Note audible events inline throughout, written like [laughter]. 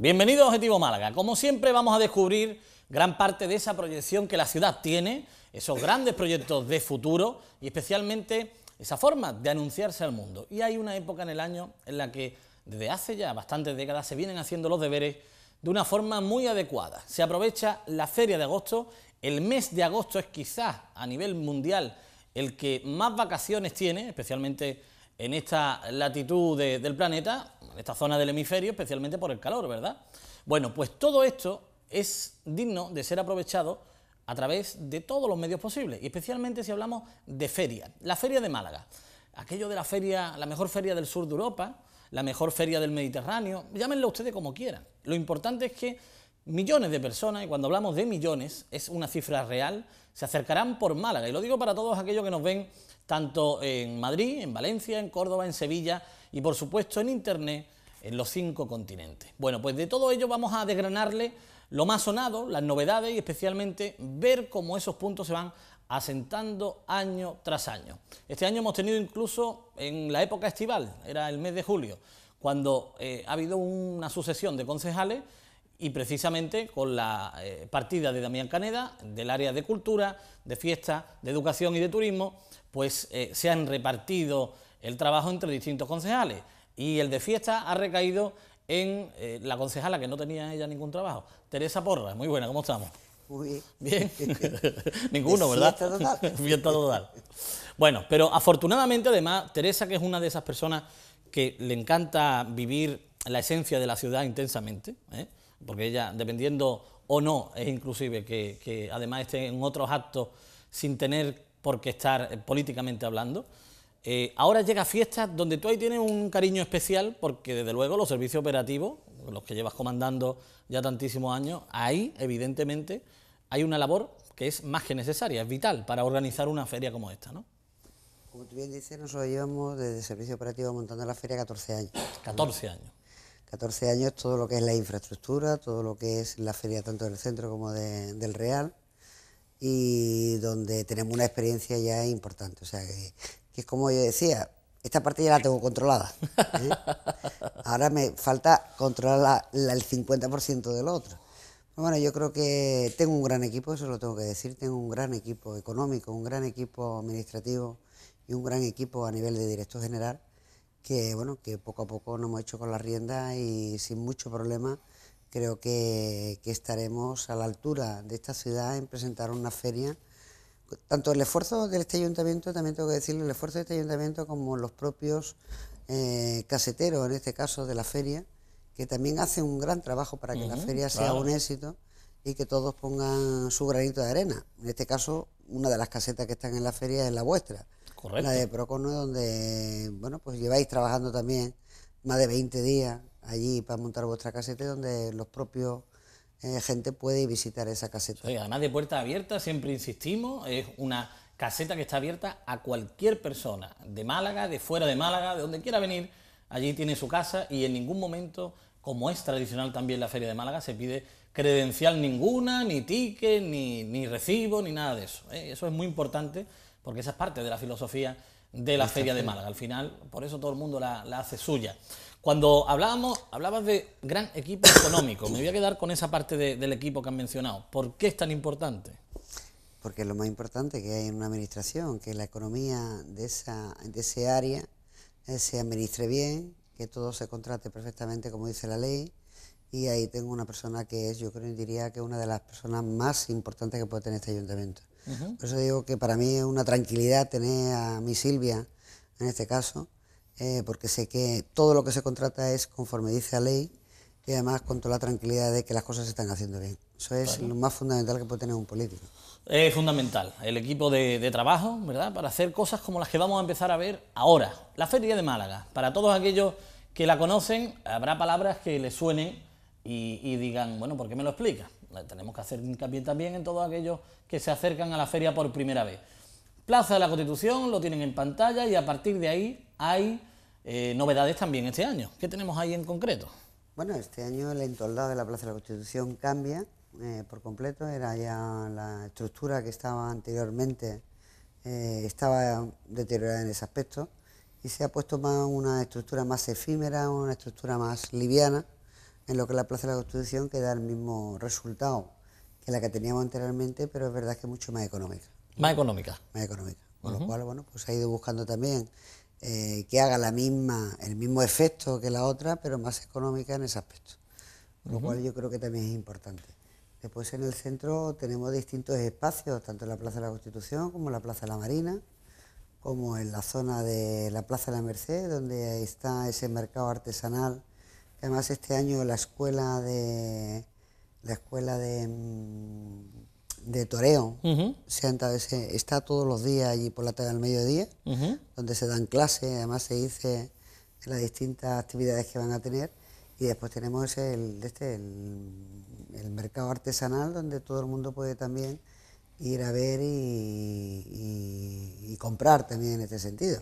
Bienvenido a Objetivo Málaga. Como siempre vamos a descubrir gran parte de esa proyección que la ciudad tiene, esos grandes proyectos de futuro y especialmente esa forma de anunciarse al mundo. Y hay una época en el año en la que desde hace ya bastantes décadas se vienen haciendo los deberes de una forma muy adecuada. Se aprovecha la feria de agosto, el mes de agosto es quizás a nivel mundial el que más vacaciones tiene, especialmente en esta latitud del planeta, esta zona del hemisferio, especialmente por el calor, ¿verdad? Bueno, pues todo esto es digno de ser aprovechado a través de todos los medios posibles, y especialmente si hablamos de feria, la feria de Málaga, aquello de la feria, la mejor feria del sur de Europa, la mejor feria del Mediterráneo, llámenlo ustedes como quieran. Lo importante es que millones de personas, y cuando hablamos de millones, es una cifra real, se acercarán por Málaga. Y lo digo para todos aquellos que nos ven tanto en Madrid, en Valencia, en Córdoba, en Sevilla, y por supuesto en Internet en los cinco continentes. Bueno, pues de todo ello vamos a desgranarle lo más sonado, las novedades y especialmente ver cómo esos puntos se van asentando año tras año. Este año hemos tenido incluso en la época estival, era el mes de julio, cuando eh, ha habido una sucesión de concejales y precisamente con la eh, partida de Damián Caneda del área de cultura, de fiestas, de educación y de turismo, pues eh, se han repartido el trabajo entre distintos concejales y el de fiesta ha recaído en eh, la concejala que no tenía ella ningún trabajo, Teresa Porra. Muy buena, ¿cómo estamos? Muy bien. [laughs] Ninguno, ¿verdad? [laughs] Bueno, pero afortunadamente además Teresa, que es una de esas personas que le encanta vivir la esencia de la ciudad intensamente, ¿eh? porque ella, dependiendo o no, es inclusive que, que además esté en otros actos sin tener por qué estar eh, políticamente hablando, eh, ahora llega fiestas donde tú ahí tienes un cariño especial porque desde luego los servicios operativos, los que llevas comandando ya tantísimos años, ahí evidentemente hay una labor que es más que necesaria, es vital para organizar una feria como esta, ¿no? Como tú bien dices, nosotros llevamos desde Servicio Operativo montando la feria 14 años. 14 años. 14 años todo lo que es la infraestructura, todo lo que es la feria tanto del centro como del Real y donde tenemos una experiencia ya importante. O sea que es como yo decía, esta parte ya la tengo controlada. ¿eh? [laughs] Ahora me falta controlar el 50% del otro. Bueno, yo creo que tengo un gran equipo, eso lo tengo que decir, tengo un gran equipo económico, un gran equipo administrativo y un gran equipo a nivel de director general que bueno, que poco a poco nos hemos hecho con la rienda y sin mucho problema creo que estaremos a la altura de esta ciudad en presentar una feria tanto el esfuerzo de este ayuntamiento, también tengo que decirlo, el esfuerzo de este ayuntamiento como los propios eh, caseteros, en este caso de la feria, que también hacen un gran trabajo para que la feria sea un éxito y que todos pongan su granito de arena. En este caso, una de las casetas que están en la feria es la vuestra, Correcto. la de Procono, donde bueno, pues lleváis trabajando también más de 20 días allí para montar vuestra caseta, donde los propios eh, gente puede visitar esa caseta. además de puerta abierta, siempre insistimos, es una caseta que está abierta a cualquier persona, de Málaga, de fuera de Málaga, de donde quiera venir, allí tiene su casa y en ningún momento, como es tradicional también la Feria de Málaga, se pide credencial ninguna, ni ticket, ni, ni recibo, ni nada de eso. ¿eh? Eso es muy importante porque esa es parte de la filosofía de la Feria de Málaga. Al final, por eso todo el mundo la, la hace suya. Cuando hablábamos, hablabas de gran equipo económico. Me voy a quedar con esa parte del equipo que han mencionado. ¿Por qué es tan importante? Porque lo más importante que hay en una administración, que la economía de esa, ese área eh, se administre bien, que todo se contrate perfectamente como dice la ley. Y ahí tengo una persona que es, yo creo, diría que una de las personas más importantes que puede tener este ayuntamiento. Por eso digo que para mí es una tranquilidad tener a mi Silvia, en este caso, eh, porque sé que todo lo que se contrata es conforme dice la ley y además con toda la tranquilidad de que las cosas se están haciendo bien. Eso es lo más fundamental que puede tener un político. Es fundamental el equipo de, trabajo, ¿verdad? Para hacer cosas como las que vamos a empezar a ver ahora. La Feria de Málaga. Para todos aquellos que la conocen, habrá palabras que les suenen y, y digan, bueno, ¿por qué me lo explica? Eh, tenemos que hacer hincapié también en todos aquellos que se acercan a la feria por primera vez. Plaza de la Constitución lo tienen en pantalla y a partir de ahí hay eh, novedades también este año. ¿Qué tenemos ahí en concreto? Bueno, este año el entoldado de la Plaza de la Constitución cambia eh, por completo. Era ya la estructura que estaba anteriormente, eh, estaba deteriorada en ese aspecto y se ha puesto más una estructura más efímera, una estructura más liviana en lo que es la Plaza de la Constitución que da el mismo resultado que la que teníamos anteriormente, pero es verdad que mucho más económica. Más económica. Más económica. Con lo cual, bueno, pues ha ido buscando también eh, que haga la misma, el mismo efecto que la otra, pero más económica en ese aspecto. Lo cual yo creo que también es importante. Después en el centro tenemos distintos espacios, tanto en la Plaza de la Constitución como en la Plaza de la Marina, como en la zona de la Plaza de la Merced, donde está ese mercado artesanal. Además este año la escuela de la escuela de mm, de toreo. está todos los días allí por la tarde al mediodía, donde se dan clases, además se dice las distintas actividades que van a tener. Y después tenemos este, el, mercado artesanal, donde todo el mundo puede también ir a ver y, comprar también en este sentido.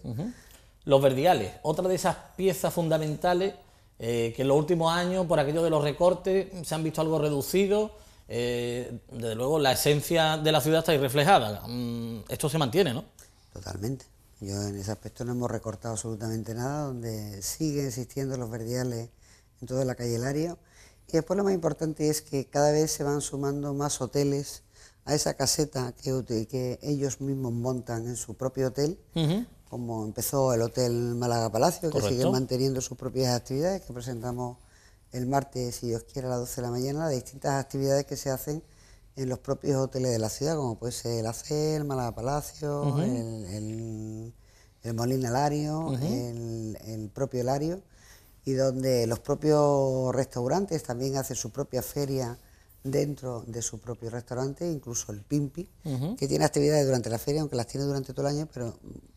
Los verdiales, otra de esas piezas fundamentales eh, que en los últimos años, por aquello de los recortes, se han visto algo reducidos eh, desde luego la esencia de la ciudad está ahí reflejada. Mm, esto se mantiene, ¿no? Totalmente. Yo en ese aspecto no hemos recortado absolutamente nada, donde siguen existiendo los verdiales en toda la calle Lario. Y después lo más importante es que cada vez se van sumando más hoteles a esa caseta que, ellos mismos montan en su propio hotel, como empezó el Hotel Málaga Palacio, que sigue manteniendo sus propias actividades, que presentamos el martes, si Dios quiere, a las 12 de la mañana, las distintas actividades que se hacen en los propios hoteles de la ciudad, como puede ser el ACEL, Málaga Palacio, el, el, Alario, Molina el, propio Lario, y donde los propios restaurantes también hacen su propia feria dentro de su propio restaurante, incluso el Pimpi, que tiene actividades durante la feria, aunque las tiene durante todo el año, pero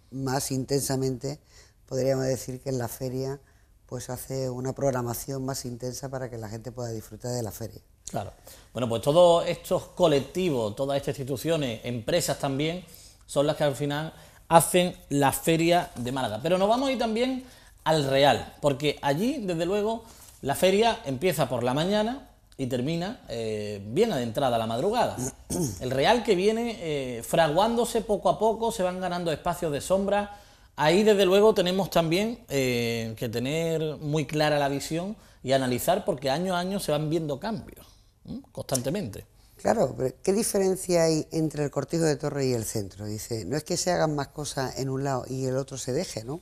más intensamente podríamos decir que en la feria pues hace una programación más intensa para que la gente pueda disfrutar de la feria. Claro. Bueno, pues todos estos colectivos, todas estas instituciones, empresas también, son las que al final hacen la feria de Málaga. Pero nos vamos a ir también al Real, porque allí, desde luego, la feria empieza por la mañana y termina eh, bien adentrada la madrugada. [clears throat] El Real que viene eh, fraguándose poco a poco, se van ganando espacios de sombra Ahí desde luego tenemos también eh, que tener muy clara la visión y analizar porque año a año se van viendo cambios constantemente. Claro, pero ¿qué diferencia hay entre el cortijo de torre y el centro? Dice, no es que se hagan más cosas en un lado y el otro se deje, ¿no?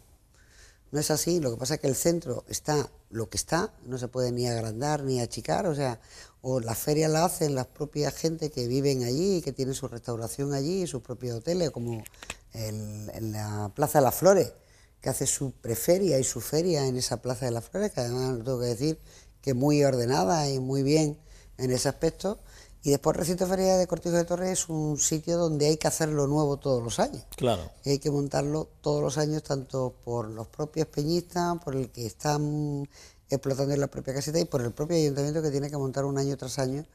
No es así, lo que pasa es que el centro está lo que está, no se puede ni agrandar ni achicar, o sea, o las ferias la hacen las propias gente que viven allí, que tienen su restauración allí, sus propios hoteles, como en la Plaza de las Flores, que hace su preferia y su feria en esa Plaza de las Flores, que además lo tengo que decir que muy ordenada y muy bien en ese aspecto. Y después Recinto Feria de Cortijo de Torres es un sitio donde hay que hacerlo nuevo todos los años. Claro. Y hay que montarlo todos los años, tanto por los propios peñistas, por el que están explotando en la propia caseta y por el propio ayuntamiento que tiene que montar un año tras año,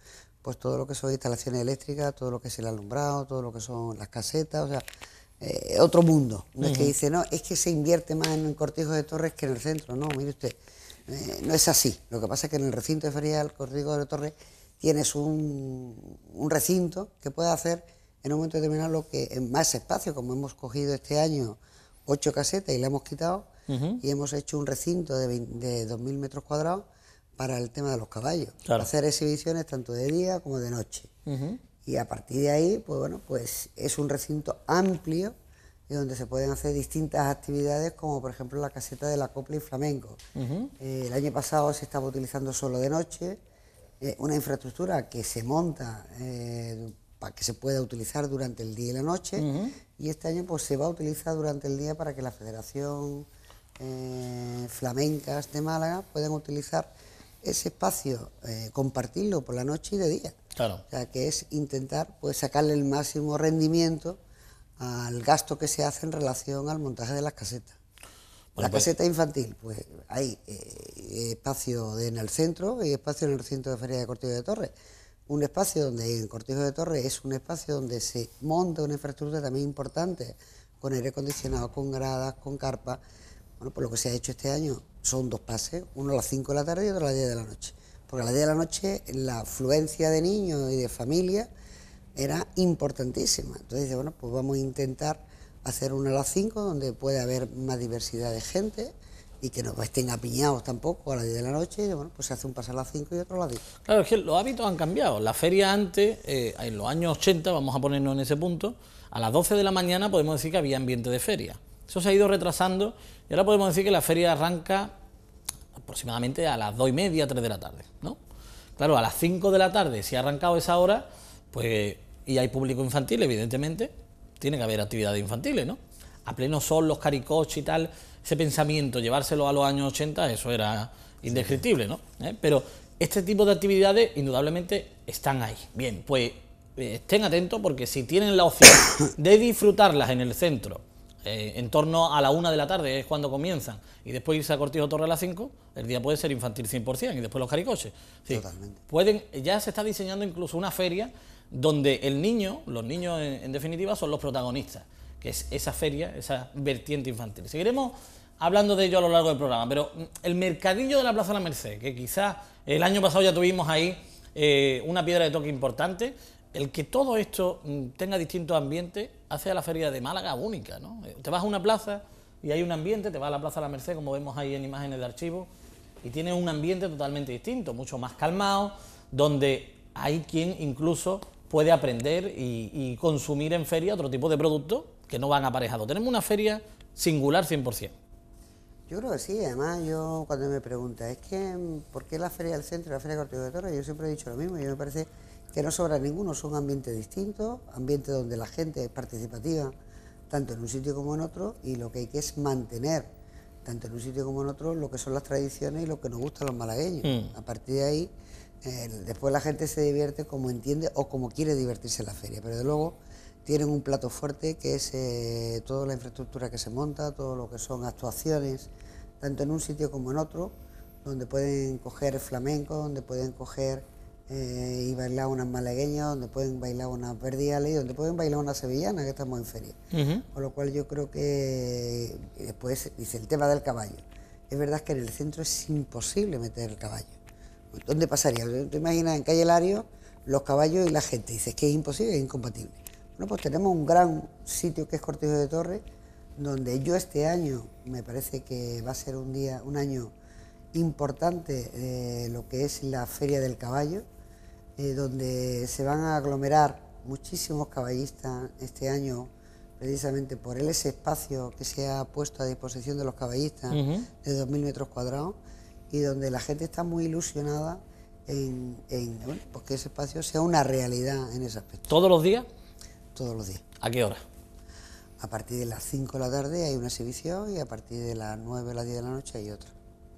pues todo lo que son instalaciones eléctricas, todo lo que es el alumbrado, todo lo que son las casetas, o sea, eh, otro mundo. No es que dice, no, es que se invierte más en el Cortijo de Torres que en el centro. No, mire usted, eh, no es así. Lo que pasa es que en el recinto de Feria del Cortijo de Torres tienes un, recinto que puede hacer en un momento determinado lo que en más espacio, como hemos cogido este año ocho casetas y la hemos quitado, y hemos hecho un recinto de, 2.000 metros cuadrados para el tema de los caballos, para hacer exhibiciones tanto de día como de noche. Y a partir de ahí, pues bueno, pues es un recinto amplio donde se pueden hacer distintas actividades, como por ejemplo la caseta de la copla y flamenco. Eh, el año pasado se estaba utilizando solo de noche, eh, una infraestructura que se monta eh, para que se pueda utilizar durante el día y la noche, y este año pues se va a utilizar durante el día para que la Federación Flamencas de Málaga puedan utilizar ese espacio, eh, compartirlo por la noche y de día. Claro. O sea, que es intentar pues, sacarle el máximo rendimiento al gasto que se hace en relación al montaje de las casetas. la pues caseta infantil, pues hay eh, espacio en el centro y espacio en el recinto de Feria de Cortijo de Torres. Un espacio donde en Cortijo de Torres es un espacio donde se monta una infraestructura también importante, con aire acondicionado, con gradas, con carpa. Bueno, pues lo que se ha hecho este año son dos pases, uno a las 5 de la tarde y otro a las 10 de la noche. Porque a las 10 de la noche la afluencia de niños y de familia era importantísima. Entonces dice, bueno, pues vamos a intentar hacer una a las 5 donde puede haber más diversidad de gente y que no estén apiñados tampoco a las 10 de la noche, y bueno, pues se hace un pase a las 5 y otro a las 10. Claro, es que los hábitos han cambiado. La feria antes, eh, en los años 80, vamos a ponernos en ese punto, a las 12 de la mañana podemos decir que había ambiente de feria. Eso se ha ido retrasando y ahora podemos decir que la feria arranca aproximadamente a las 2 y media, 3 de la tarde, ¿no? Claro, a las 5 de la tarde, si ha arrancado esa hora, pues, y hay público infantil, evidentemente, tiene que haber actividades infantiles, ¿no? A pleno sol, los caricoches y tal, ese pensamiento, llevárselo a los años 80, eso era indescriptible, ¿no? ¿Eh? Pero este tipo de actividades indudablemente están ahí. Bien, pues eh, estén atentos porque si tienen la opción de disfrutarlas en el centro, eh, en torno a la una de la tarde es cuando comienzan, y después irse a Cortijo Torre a las 5, el día puede ser infantil 100% y después los caricoches. Totalmente. Pueden, ya se está diseñando incluso una feria donde el niño, los niños en, definitiva, son los protagonistas, que es esa feria, esa vertiente infantil. Seguiremos hablando de ello a lo largo del programa, pero mm, el mercadillo de la Plaza de la Merced, que quizás el año pasado ya tuvimos ahí eh, una piedra de toque importante, el que todo esto mm, tenga distintos ambientes hace a la feria de Málaga única, ¿no? Eh, te vas a una plaza y hay un ambiente, te vas a la Plaza de la Merced, como vemos ahí en imágenes de archivo, y tiene un ambiente totalmente distinto, mucho más calmado, donde hay quien incluso puede aprender y, consumir en feria otro tipo de productos que no van aparejados. Tenemos una feria singular 100%. Yo creo que sí, además yo cuando me pregunta, es que mm, ¿por qué la feria del centro, la feria de de Torre? Yo siempre he dicho lo mismo, yo me parece que no sobra ninguno, son ambientes distintos, ambientes donde la gente es participativa, tanto en un sitio como en otro, y lo que hay que es mantener, tanto en un sitio como en otro, lo que son las tradiciones y lo que nos gusta a los malagueños. Hmm. A partir de ahí, eh, después la gente se divierte como entiende o como quiere divertirse en la feria, pero de luego tienen un plato fuerte que es eh, toda la infraestructura que se monta, todo lo que son actuaciones, tanto en un sitio como en otro, donde pueden coger flamenco, donde pueden coger eh, y bailar unas malagueñas, donde pueden bailar unas verdiales, donde pueden bailar unas sevillanas, que estamos en feria. Con lo cual yo creo que eh, después dice el tema del caballo. Es verdad que en el centro es imposible meter el caballo. ¿Dónde pasaría? Tú imaginas en Calle Lario los caballos y la gente. Dices que es imposible, es incompatible. Bueno, pues tenemos un gran sitio que es Cortijo de Torres, donde yo este año me parece que va a ser un día, un año importante eh, lo que es la Feria del Caballo eh, donde se van a aglomerar muchísimos caballistas este año, precisamente por ese espacio que se ha puesto a disposición de los caballistas de 2.000 metros cuadrados y donde la gente está muy ilusionada en, pues que ese espacio sea una realidad en ese aspecto. ¿Todos los días? Todos los días. ¿A qué hora? A partir de las 5 de la tarde hay una exhibición y a partir de las 9 o las 10 de la noche hay otra.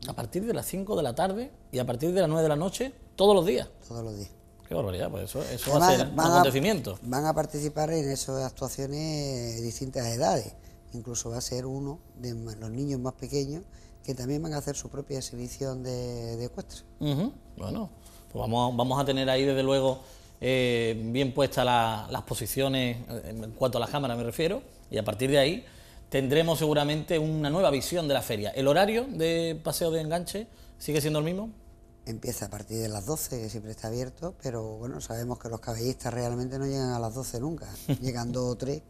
A partir de las 5 de la tarde y a partir de las 9 de la noche, todos los días. Todos los días. Qué barbaridad, pues eso, va a ser un acontecimiento. van a participar en esas actuaciones distintas edades. Incluso va a ser uno de los niños más pequeños que también van a hacer su propia exhibición de, ecuestre. Bueno, pues vamos, vamos a tener ahí desde luego eh, bien puestas las posiciones eh, en cuanto a la cámara me refiero y a partir de ahí tendremos seguramente una nueva visión de la feria. ¿El horario de paseo de enganche sigue siendo el mismo? empieza a partir de las 12, que siempre está abierto, pero bueno, sabemos que los caballistas realmente no llegan a las 12 nunca, [laughs] llegan dos o 3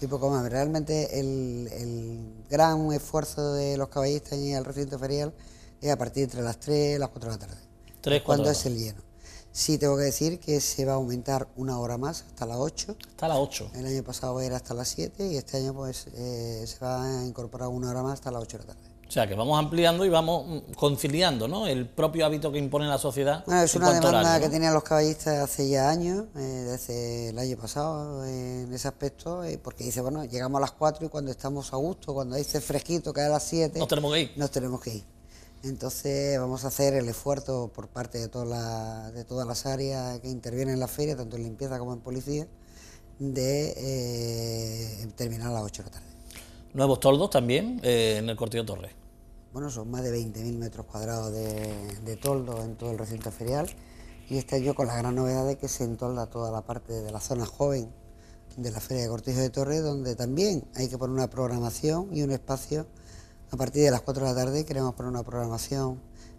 y poco pues, más. Realmente el, gran esfuerzo de los caballistas en el recinto ferial es a partir entre las 3 y las 4 de la tarde, 3, cuando es el lleno. Sí, tengo que decir que se va a aumentar una hora más, hasta las 8. Hasta las 8. El año pasado era hasta las 7 y este año pues eh, se va a incorporar una hora más hasta las 8 de la tarde. O sea, que vamos ampliando y vamos mm, conciliando ¿no? el propio hábito que impone la sociedad. es una demanda que tenían los caballistas hace ya años, eh, desde el año pasado, en ese aspecto, eh, porque dice, bueno, llegamos a las 4 y cuando estamos a gusto, cuando dice fresquito, que a las 7, nos tenemos que ir. Nos tenemos que ir. Entonces vamos a hacer el esfuerzo por parte de, de todas las áreas que intervienen en la feria, tanto en limpieza como en policía, de eh, terminar a las 8 de la tarde. Nuevos toldos también eh, en el Cortillo Torres. Bueno, son más de 20.000 metros cuadrados de, toldos... toldo en todo el recinto ferial y este año con la gran novedades... de que se entolda toda la parte de la zona joven de la Feria de Cortijo de Torres, donde también hay que poner una programación y un espacio. A partir de las 4 de la tarde queremos poner una programación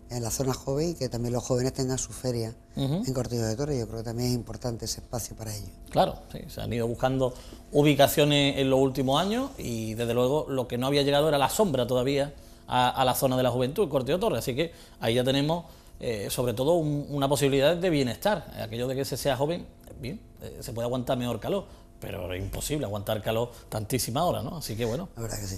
en la zona joven y que también los jóvenes tengan su feria en Cortillo de Torres. Yo creo que también es importante ese espacio para ellos. Claro, se han ido buscando ubicaciones en los últimos años y desde luego lo que no había llegado era la sombra todavía a, la zona de la juventud, Cortillo de Torres. Así que ahí ya tenemos eh, sobre todo una posibilidad de bienestar. Aquello de que se sea joven, bien, eh, se puede aguantar mejor calor, pero es imposible aguantar calor tantísima hora, ¿no? Así que bueno. La verdad que sí.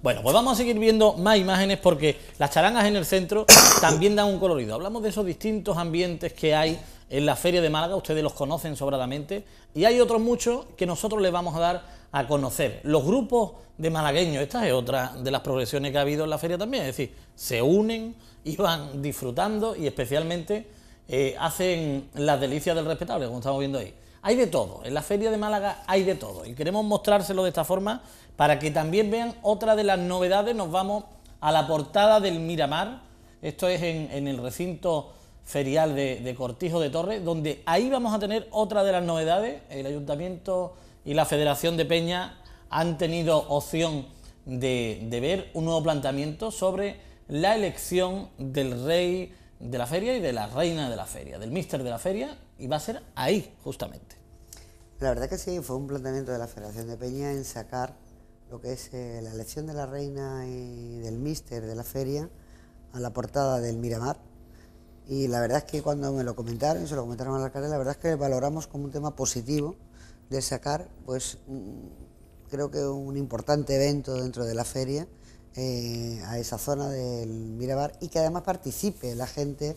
Bueno, pues vamos a seguir viendo más imágenes porque las charangas en el centro [coughs] también dan un colorido. Hablamos de esos distintos ambientes que hay en la Feria de Málaga, ustedes los conocen sobradamente, y hay otros muchos que nosotros les vamos a dar a conocer. Los grupos de malagueños, esta es otra de las progresiones que ha habido en la feria también, es decir, se unen y van disfrutando y especialmente eh, hacen las delicias del respetable, como estamos viendo ahí. Hay de todo, en la feria de Málaga hay de todo y queremos mostrárselo de esta forma para que también vean otra de las novedades, nos vamos a la portada del Miramar. Esto es en, el recinto ferial de, Cortijo de Torres, donde ahí vamos a tener otra de las novedades. El ayuntamiento y la Federación de Peña han tenido opción de, ver un nuevo planteamiento sobre la elección del rey de la feria y de la reina de la feria, del mister de la feria, y va a ser ahí, justamente. La verdad que sí, fue un planteamiento de la Federación de Peña en sacar lo que es eh, la elección de la reina y del míster de la feria a la portada del Miramar. Y la verdad es que cuando me lo comentaron, se lo comentaron a la alcalde, la verdad es que valoramos como un tema positivo de sacar, pues creo que un importante evento dentro de la feria eh, a esa zona del Miramar y que además participe la gente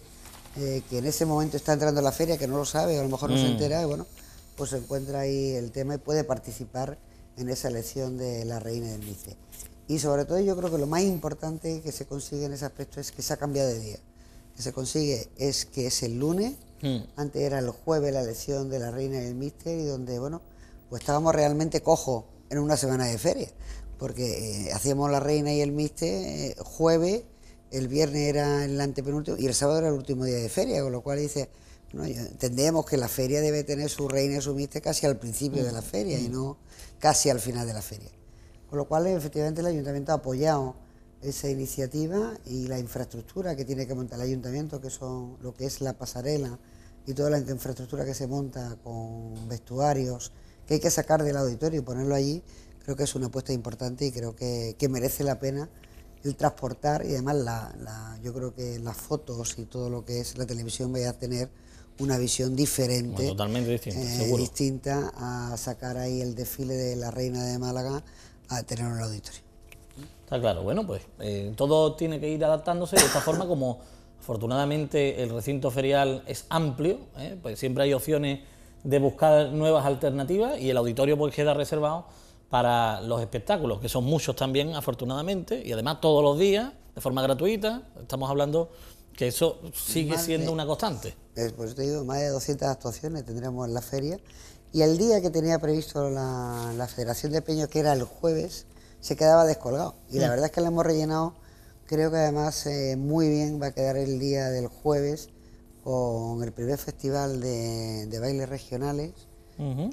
eh, que en ese momento está entrando a la feria, que no lo sabe, a lo mejor no se mm. entera, y bueno, pues se encuentra ahí el tema y puede participar en esa elección de la reina del misterio Y sobre todo yo creo que lo más importante que se consigue en ese aspecto es que se ha cambiado de día. Que se consigue es que es el lunes, mm. antes era el jueves la elección de la reina del Mister y donde, bueno, pues estábamos realmente cojo en una semana de feria, porque eh, hacíamos la reina y el Mister eh, jueves, el viernes era el antepenúltimo y el sábado era el último día de feria, con lo cual dice ¿no? Entendemos que la feria debe tener su reina y su mister casi al principio de la feria y mm. no casi al final de la feria. Con lo cual, efectivamente, el ayuntamiento ha apoyado esa iniciativa y la infraestructura que tiene que montar el ayuntamiento, que son lo que es la pasarela y toda la infraestructura que se monta con vestuarios, que hay que sacar del auditorio y ponerlo allí, creo que es una apuesta importante y creo que, que merece la pena el transportar y además la, yo creo que las fotos y todo lo que es la televisión vaya a tener una visión diferente. totalmente eh, distinta, a sacar ahí el desfile de la reina de Málaga a tener un auditorio. Está claro, bueno, pues eh, todo tiene que ir adaptándose de esta [coughs] forma como afortunadamente el recinto ferial es amplio, ¿eh? pues siempre hay opciones de buscar nuevas alternativas y el auditorio pues queda reservado para los espectáculos, que son muchos también afortunadamente, y además todos los días, de forma gratuita, estamos hablando que eso sigue siendo una constante. Pues te digo, más de 200 actuaciones tendremos en la feria. Y el día que tenía previsto la, Federación de Peño, que era el jueves, se quedaba descolgado. Y la mm. verdad es que lo hemos rellenado. Creo que además eh, muy bien va a quedar el día del jueves con el primer festival de, bailes regionales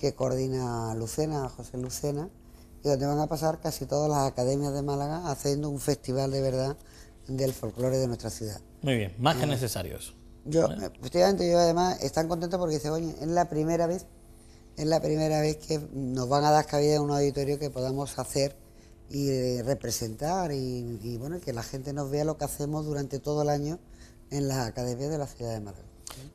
que coordina Lucena, José Lucena, y donde van a pasar casi todas las academias de Málaga haciendo un festival de verdad del folclore de nuestra ciudad. Muy bien, más que necesario eso. Yo, efectivamente, yo además están contentos porque dice, oye, es la primera vez, es la primera vez que nos van a dar cabida en un auditorio que podamos hacer y eh, representar y, bueno, que la gente nos vea lo que hacemos durante todo el año en las academias de la ciudad de Málaga.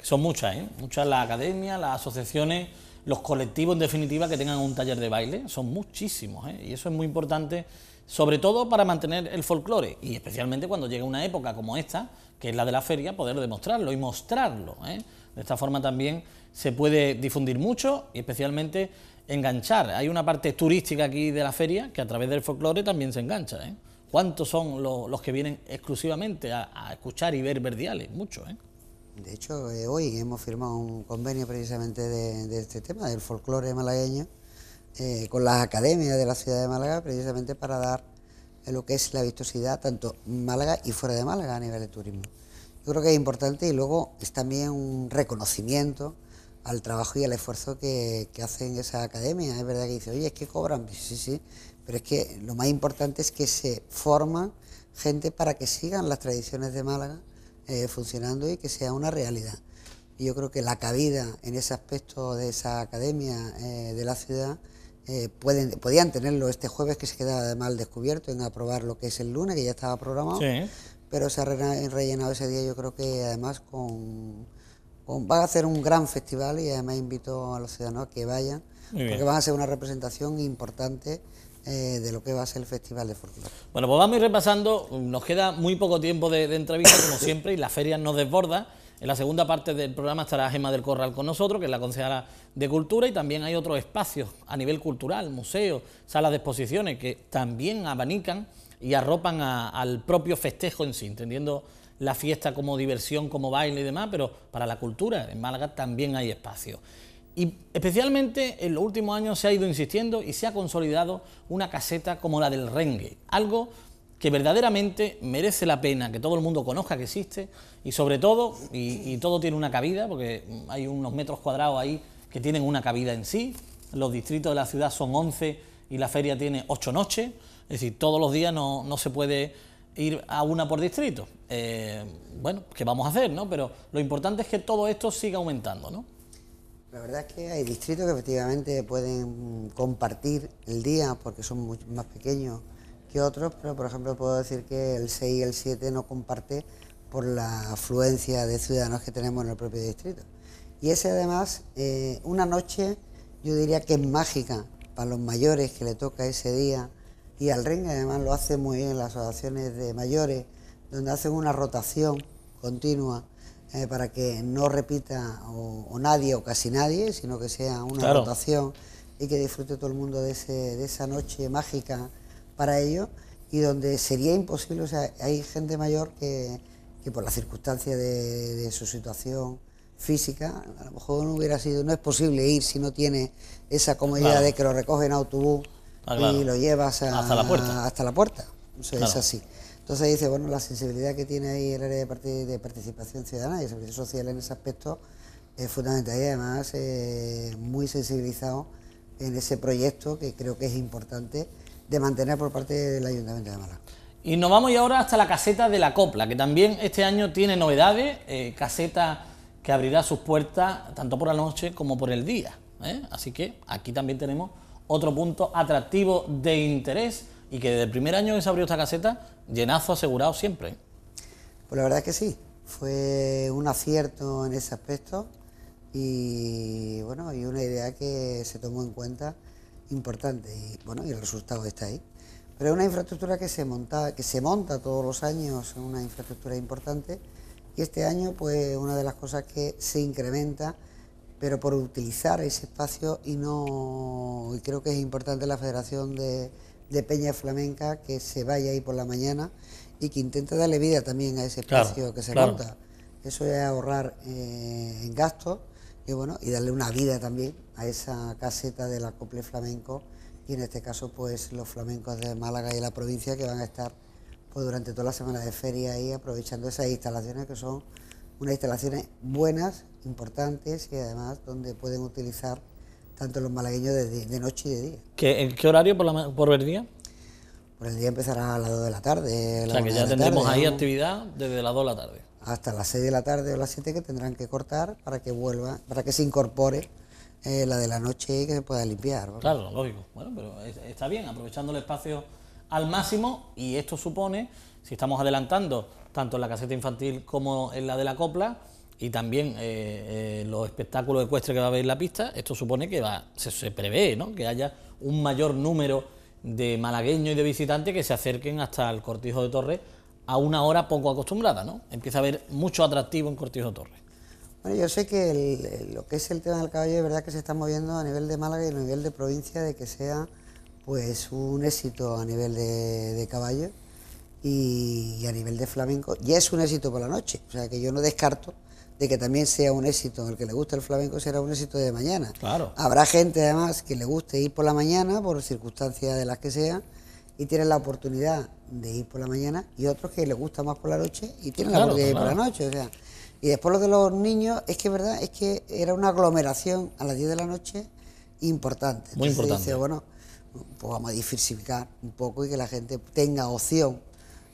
son muchas, ¿eh? Muchas las academias, las asociaciones, los colectivos en definitiva que tengan un taller de baile, son muchísimos, ¿eh? Y eso es muy importante, sobre todo para mantener el folclore y especialmente cuando llega una época como esta, que es la de la feria, poder demostrarlo y mostrarlo. ¿eh? De esta forma también se puede difundir mucho y especialmente enganchar. Hay una parte turística aquí de la feria que a través del folclore también se engancha. ¿eh? ¿Cuántos son los que vienen exclusivamente a, escuchar y ver verdiales? Muchos. ¿eh? De hecho, hoy hemos firmado un convenio precisamente de, de este tema, del folclore malagueño, con las academias de la ciudad de Málaga, precisamente para dar en lo que es la vistosidad, tanto en Málaga y fuera de Málaga a nivel de turismo. Yo creo que es importante y luego es también un reconocimiento al trabajo y al esfuerzo que, hacen esa academia. Es verdad que dice, oye, es que cobran, sí, sí, pero es que lo más importante es que se forman gente para que sigan las tradiciones de Málaga eh, funcionando y que sea una realidad. Y yo creo que la cabida en ese aspecto de esa academia eh, de la ciudad eh, pueden, podían tenerlo este jueves, que se queda mal descubierto en aprobar lo que es el lunes, que ya estaba programado, pero se ha rellenado ese día, yo creo que además con, con van a ser un gran festival y además invito a los ciudadanos a que vayan, porque van a ser una representación importante. Eh, de lo que va a ser el Festival de Fortuna. Bueno, pues vamos a ir repasando, nos queda muy poco tiempo de, de entrevista, como siempre, y la feria nos desborda. En la segunda parte del programa estará Gema del Corral con nosotros, que es la concejala de Cultura, y también hay otros espacios a nivel cultural, museos, salas de exposiciones, que también abanican y arropan al propio festejo en sí, entendiendo la fiesta como diversión, como baile y demás, pero para la cultura en Málaga también hay espacio. Y especialmente en los últimos años se ha ido insistiendo y se ha consolidado una caseta como la del rengue, algo que verdaderamente merece la pena que todo el mundo conozca que existe y sobre todo, y, todo tiene una cabida, porque hay unos metros cuadrados ahí que tienen una cabida en sí, los distritos de la ciudad son 11 y la feria tiene 8 noches, es decir, todos los días no, se puede ir a una por distrito. Eh, bueno, ¿qué vamos a hacer? No? Pero lo importante es que todo esto siga aumentando. ¿no? La verdad es que hay distritos que efectivamente pueden compartir el día porque son más pequeños otros, pero por ejemplo puedo decir que el 6 y el 7 no comparte por la afluencia de ciudadanos que tenemos en el propio distrito. Y ese además, eh, una noche yo diría que es mágica para los mayores que le toca ese día y al ring además lo hace muy bien las asociaciones de mayores, donde hacen una rotación continua eh, para que no repita o, nadie o casi nadie, sino que sea una rotación y que disfrute todo el mundo de, ese, de esa noche mágica para ello y donde sería imposible, o sea, hay gente mayor que, que por la circunstancia de, su situación física, a lo mejor no hubiera sido, no es posible ir si no tiene esa comodidad de que lo recogen en autobús ah, y lo llevas hasta la puerta. O sea, Es así. Entonces dice, bueno, la sensibilidad que tiene ahí el área de, participación ciudadana y el servicio social en ese aspecto es fundamental y además eh, muy sensibilizado en ese proyecto que creo que es importante de mantener por parte del Ayuntamiento de Málaga. Y nos vamos ya ahora hasta la caseta de la Copla, que también este año tiene novedades, eh, caseta que abrirá sus puertas tanto por la noche como por el día. ¿eh? Así que aquí también tenemos otro punto atractivo de interés y que desde el primer año que se abrió esta caseta, llenazo asegurado siempre. ¿eh? Pues la verdad es que sí, fue un acierto en ese aspecto y bueno, y una idea que se tomó en cuenta importante y bueno, y el resultado está ahí. Pero es una infraestructura que se monta, que se monta todos los años, una infraestructura importante y este año pues una de las cosas que se incrementa pero por utilizar ese espacio y no y creo que es importante la Federación de, Peña Flamenca que se vaya ahí por la mañana y que intente darle vida también a ese espacio que se monta. Eso es ahorrar eh, en gastos y bueno, y darle una vida también a esa caseta del acople flamenco y en este caso pues los flamencos de Málaga y la provincia que van a estar pues durante toda la semana de feria ahí aprovechando esas instalaciones que son unas instalaciones buenas, importantes y además donde pueden utilizar tanto los malagueños de, noche y de día. ¿Qué, ¿Qué horario por, la, por el día? Por el día empezará a las 2 de la tarde. O sea que ya tendremos ahí actividad desde las 2 de la tarde hasta las 6 de la tarde o las 7 que tendrán que cortar para que vuelva, para que se incorpore eh, la de la noche y que se pueda limpiar. Claro, lógico. Bueno, pero está bien, aprovechando el espacio al máximo y esto supone, si estamos adelantando tanto en la caseta infantil como en la de la copla, y también eh, eh, los espectáculos ecuestres que va a haber en la pista, esto supone que va, se, se prevé ¿no? que haya un mayor número de malagueños y de visitantes que se acerquen hasta el cortijo de Torres a una hora poco acostumbrada, ¿no? Empieza a haber mucho atractivo en Cortijo Torres. Bueno, yo sé que lo que es el tema del caballo es verdad que se está moviendo a nivel de Málaga y a nivel de provincia de que sea pues un éxito a nivel de, caballo y, a nivel de flamenco. ...y es un éxito por la noche, o sea que yo no descarto de que también sea un éxito, el que le guste el flamenco será un éxito de mañana. Claro. Habrá gente además que le guste ir por la mañana por circunstancias de las que sea y tienen la oportunidad de ir por la mañana y otros que les gusta más por la noche y tienen la oportunidad de ir por la noche. y después lo de los niños, es que verdad, es que era una aglomeración a las 10 de la noche importante. Muy Entonces, importante. Dice, bueno, pues vamos a diversificar un poco y que la gente tenga opción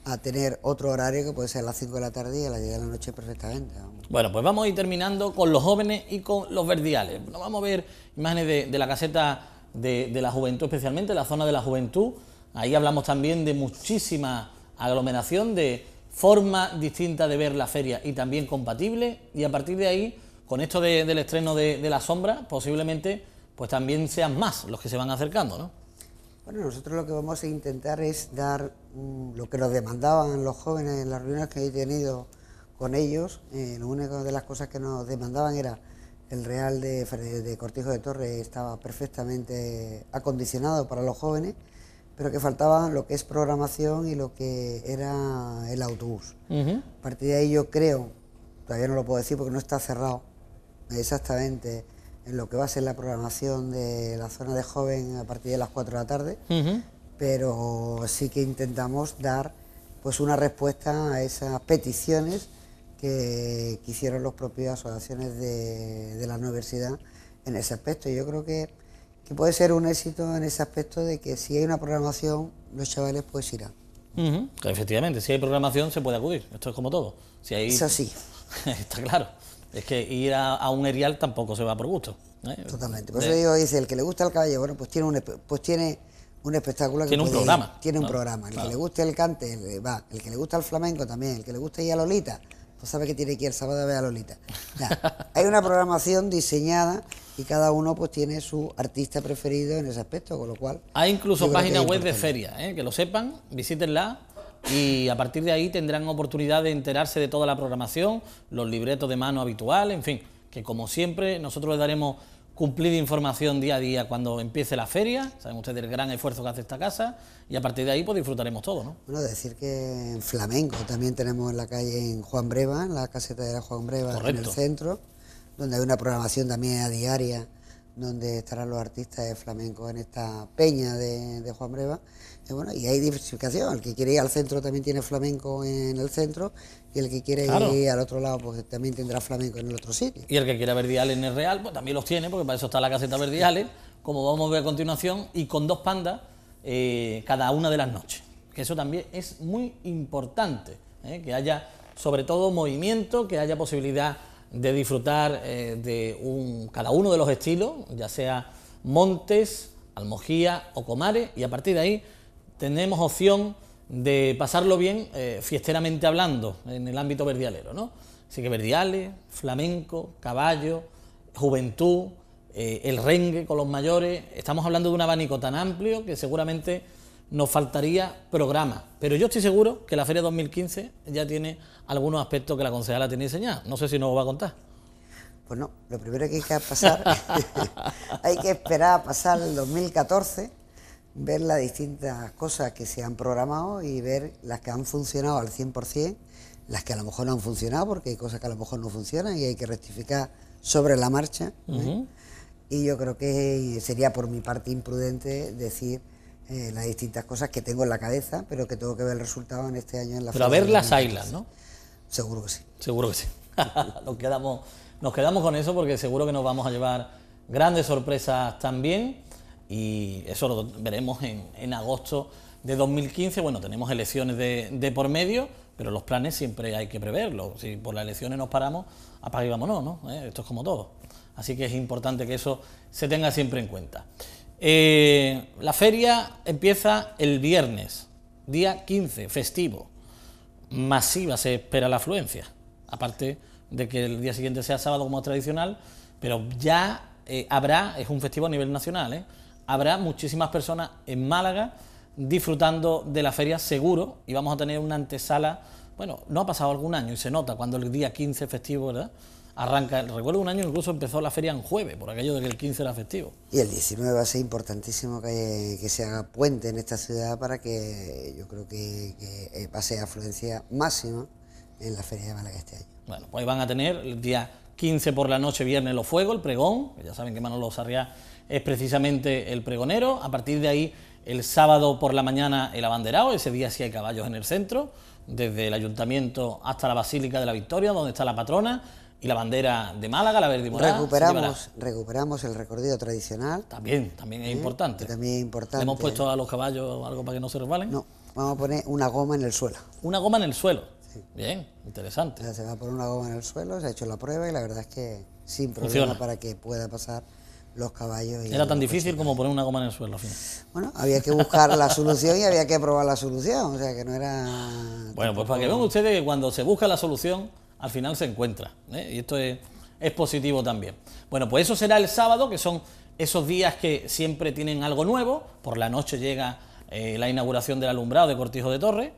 a tener otro horario que puede ser a las 5 de la tarde y a las 10 de la noche perfectamente. Bueno, pues vamos a ir terminando con los jóvenes y con los verdiales. vamos a ver imágenes de, la caseta de, de, la juventud, especialmente la zona de la juventud, Ahí hablamos también de muchísima aglomeración, de forma distinta de ver la feria y también compatible. Y a partir de ahí, con esto del estreno de, La Sombra, posiblemente pues también sean más los que se van acercando, ¿no? Bueno, nosotros lo que vamos a intentar es dar mm, lo que nos demandaban los jóvenes en las reuniones que he tenido con ellos. Eh, lo único de las cosas que nos demandaban era el Real de, de Cortijo de Torres estaba perfectamente acondicionado para los jóvenes pero que faltaba lo que es programación y lo que era el autobús. A partir de ahí yo creo, todavía no lo puedo decir porque no está cerrado exactamente en lo que va a ser la programación de la zona de joven a partir de las 4 de la tarde, pero sí que intentamos dar pues una respuesta a esas peticiones que, hicieron las propias asociaciones de, de la universidad en ese aspecto. Yo creo que que puede ser un éxito en ese aspecto de que si hay una programación, los chavales pues irán. a Efectivamente, si hay programación se puede acudir, esto es como todo. Si Eso sí. [laughs] Está claro. Es que ir a, un erial tampoco se va por gusto. ¿eh? Totalmente. Por eso digo, dice, el que le gusta el caballo, bueno, pues tiene un, pues tiene un espectáculo que tiene un programa. Tiene un programa. El que le guste el cante, va. El que le gusta el flamenco también. El que le gusta ir a Lolita, pues sabe que tiene que ir el sábado a ver a Lolita. [laughs] hay una programación diseñada y cada uno pues tiene su artista preferido en ese aspecto, con lo cual... Hay incluso página web de feria, ¿eh? que lo sepan, visítenla y a partir de ahí tendrán oportunidad de enterarse de toda la programación, los libretos de mano habitual, en fin, que como siempre nosotros les daremos cumplida información día a día cuando empiece la feria, saben ustedes el gran esfuerzo que hace esta casa y a partir de ahí pues disfrutaremos todo, ¿no? Bueno, decir que en Flamenco también tenemos en la calle en Juan Breva, en la caseta de Juan Breva en el centro donde hay una programación también a diaria, donde estarán los artistas de flamenco en esta peña de, Juan Breva. Y, bueno, y hay diversificación, el que quiere ir al centro también tiene flamenco en el centro y el que quiere ir al otro lado pues también tendrá flamenco en el otro sitio. Y el que quiera ver Diales en el Real, pues también los tiene, porque para eso está la caseta Verdiales, como vamos a ver a continuación, y con dos pandas eh, cada una de las noches. Que eso también es muy importante, ¿eh? que haya sobre todo movimiento, que haya posibilidad de disfrutar eh, de un, cada uno de los estilos, ya sea Montes, Almojía o Comares, y a partir de ahí tenemos opción de pasarlo bien eh, fiesteramente hablando en el ámbito verdialero. ¿no? Así que verdiales, flamenco, caballo, juventud, eh, el rengue con los mayores, estamos hablando de un abanico tan amplio que seguramente nos faltaría programa, pero yo estoy seguro que la Feria 2015 ya tiene algunos aspectos que la concejala tiene diseñada. No sé si nos va a contar. Pues no, lo primero que hay que pasar, [laughs] hay que esperar a pasar el 2014, ver las distintas cosas que se han programado y ver las que han funcionado al 100%, las que a lo mejor no han funcionado, porque hay cosas que a lo mejor no funcionan y hay que rectificar sobre la marcha. ¿eh? Y yo creo que sería por mi parte imprudente decir eh, las distintas cosas que tengo en la cabeza, pero que tengo que ver el resultado en este año en la Pero a ver las islas, ¿no? Seguro que sí. Seguro que sí. [laughs] nos, quedamos, nos quedamos con eso porque seguro que nos vamos a llevar grandes sorpresas también y eso lo veremos en, agosto de 2015. Bueno, tenemos elecciones de, por medio, pero los planes siempre hay que preverlos. Si por las elecciones nos paramos, vamos ¿no? Eh, esto es como todo. Así que es importante que eso se tenga siempre en cuenta. Eh, la feria empieza el viernes, día 15, festivo. Masiva se espera la afluencia, aparte de que el día siguiente sea sábado como tradicional, pero ya eh, habrá, es un festivo a nivel nacional, ¿eh? habrá muchísimas personas en Málaga disfrutando de la feria seguro y vamos a tener una antesala, bueno, no ha pasado algún año y se nota cuando el día 15 festivo, ¿verdad? arranca, recuerdo un año incluso empezó la feria en jueves, por aquello de que el 15 era festivo. Y el 19 va a ser importantísimo que, se haga puente en esta ciudad para que yo creo que, pase eh, afluencia máxima en la feria de Málaga este año. Bueno, pues van a tener el día 15 por la noche, viernes, los fuegos, el pregón, ya saben que Manolo Sarriá es precisamente el pregonero, a partir de ahí el sábado por la mañana el abanderado, ese día sí hay caballos en el centro, desde el ayuntamiento hasta la Basílica de la Victoria, donde está la patrona, y la bandera de Málaga, la verde morada. Recuperamos, recuperamos el recorrido tradicional. También, también es importante. También es importante. hemos puesto a los caballos algo para que no se resbalen? No, vamos a poner una goma en el suelo. Una goma en el suelo. Sí. Bien, interesante. se va a poner una goma en el suelo, se ha hecho la prueba y la verdad es que sin problema para que pueda pasar los caballos. Y ¿Era tan difícil como poner una goma en el suelo al final? Bueno, había que buscar la solución y había que probar la solución, o sea que no era... Bueno, pues para que vean ustedes que cuando se busca la solución al final se encuentra. ¿eh? Y esto es, positivo también. Bueno, pues eso será el sábado, que son esos días que siempre tienen algo nuevo. Por la noche llega eh, la inauguración del alumbrado de Cortijo de Torre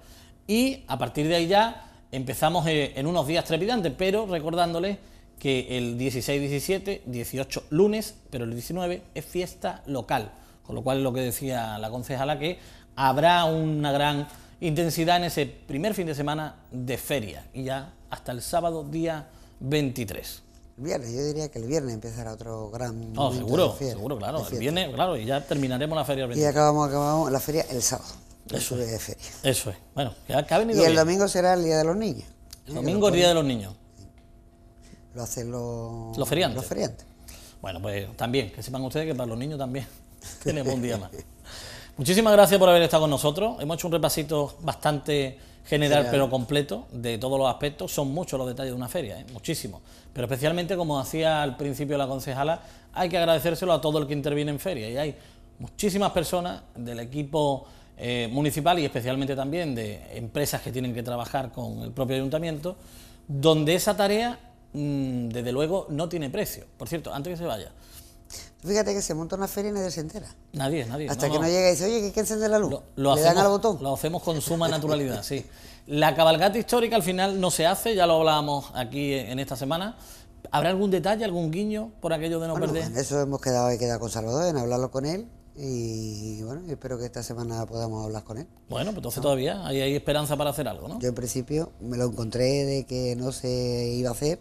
Y a partir de ahí ya empezamos eh, en unos días trepidantes, pero recordándoles que el 16, 17, 18 lunes, pero el 19 es fiesta local. Con lo cual lo que decía la concejala que habrá una gran intensidad en ese primer fin de semana de feria. Y ya hasta el sábado día 23. El viernes, yo diría que el viernes empezará otro gran. Oh, no, seguro, seguro, claro. El viernes, claro, y ya terminaremos la feria el 23. Y acabamos, acabamos la feria el sábado. Eso es. De feria. Eso es. Bueno, que Y el domingo será el Día de los Niños. El domingo el Día de los Niños. Lo hacen los, los Los feriantes. Bueno, pues también, que sepan ustedes que para los niños también [laughs] tenemos un día más. Muchísimas gracias por haber estado con nosotros. Hemos hecho un repasito bastante general pero completo de todos los aspectos. Son muchos los detalles de una feria, ¿eh? muchísimos. Pero especialmente, como hacía al principio la concejala, hay que agradecérselo a todo el que interviene en feria. Y hay muchísimas personas del equipo eh, municipal y especialmente también de empresas que tienen que trabajar con el propio ayuntamiento, donde esa tarea, mm, desde luego, no tiene precio. Por cierto, antes que se vaya, Fíjate que se monta una feria y nadie se entera. Nadie, nadie. Hasta que no. llega y dice, oye, que hay que encender la luz. Lo, Le dan al botón. Lo hacemos con suma naturalidad, sí. La cabalgata histórica al final no se hace, ya lo hablábamos aquí en esta semana. ¿Habrá algún detalle, algún guiño por aquello de no perder? eso hemos quedado, y quedado con Salvador, en hablarlo con él. Y bueno, espero que esta semana podamos hablar con él. Bueno, pues entonces todavía hay, hay esperanza para hacer algo, ¿no? Yo en principio me lo encontré de que no se iba a hacer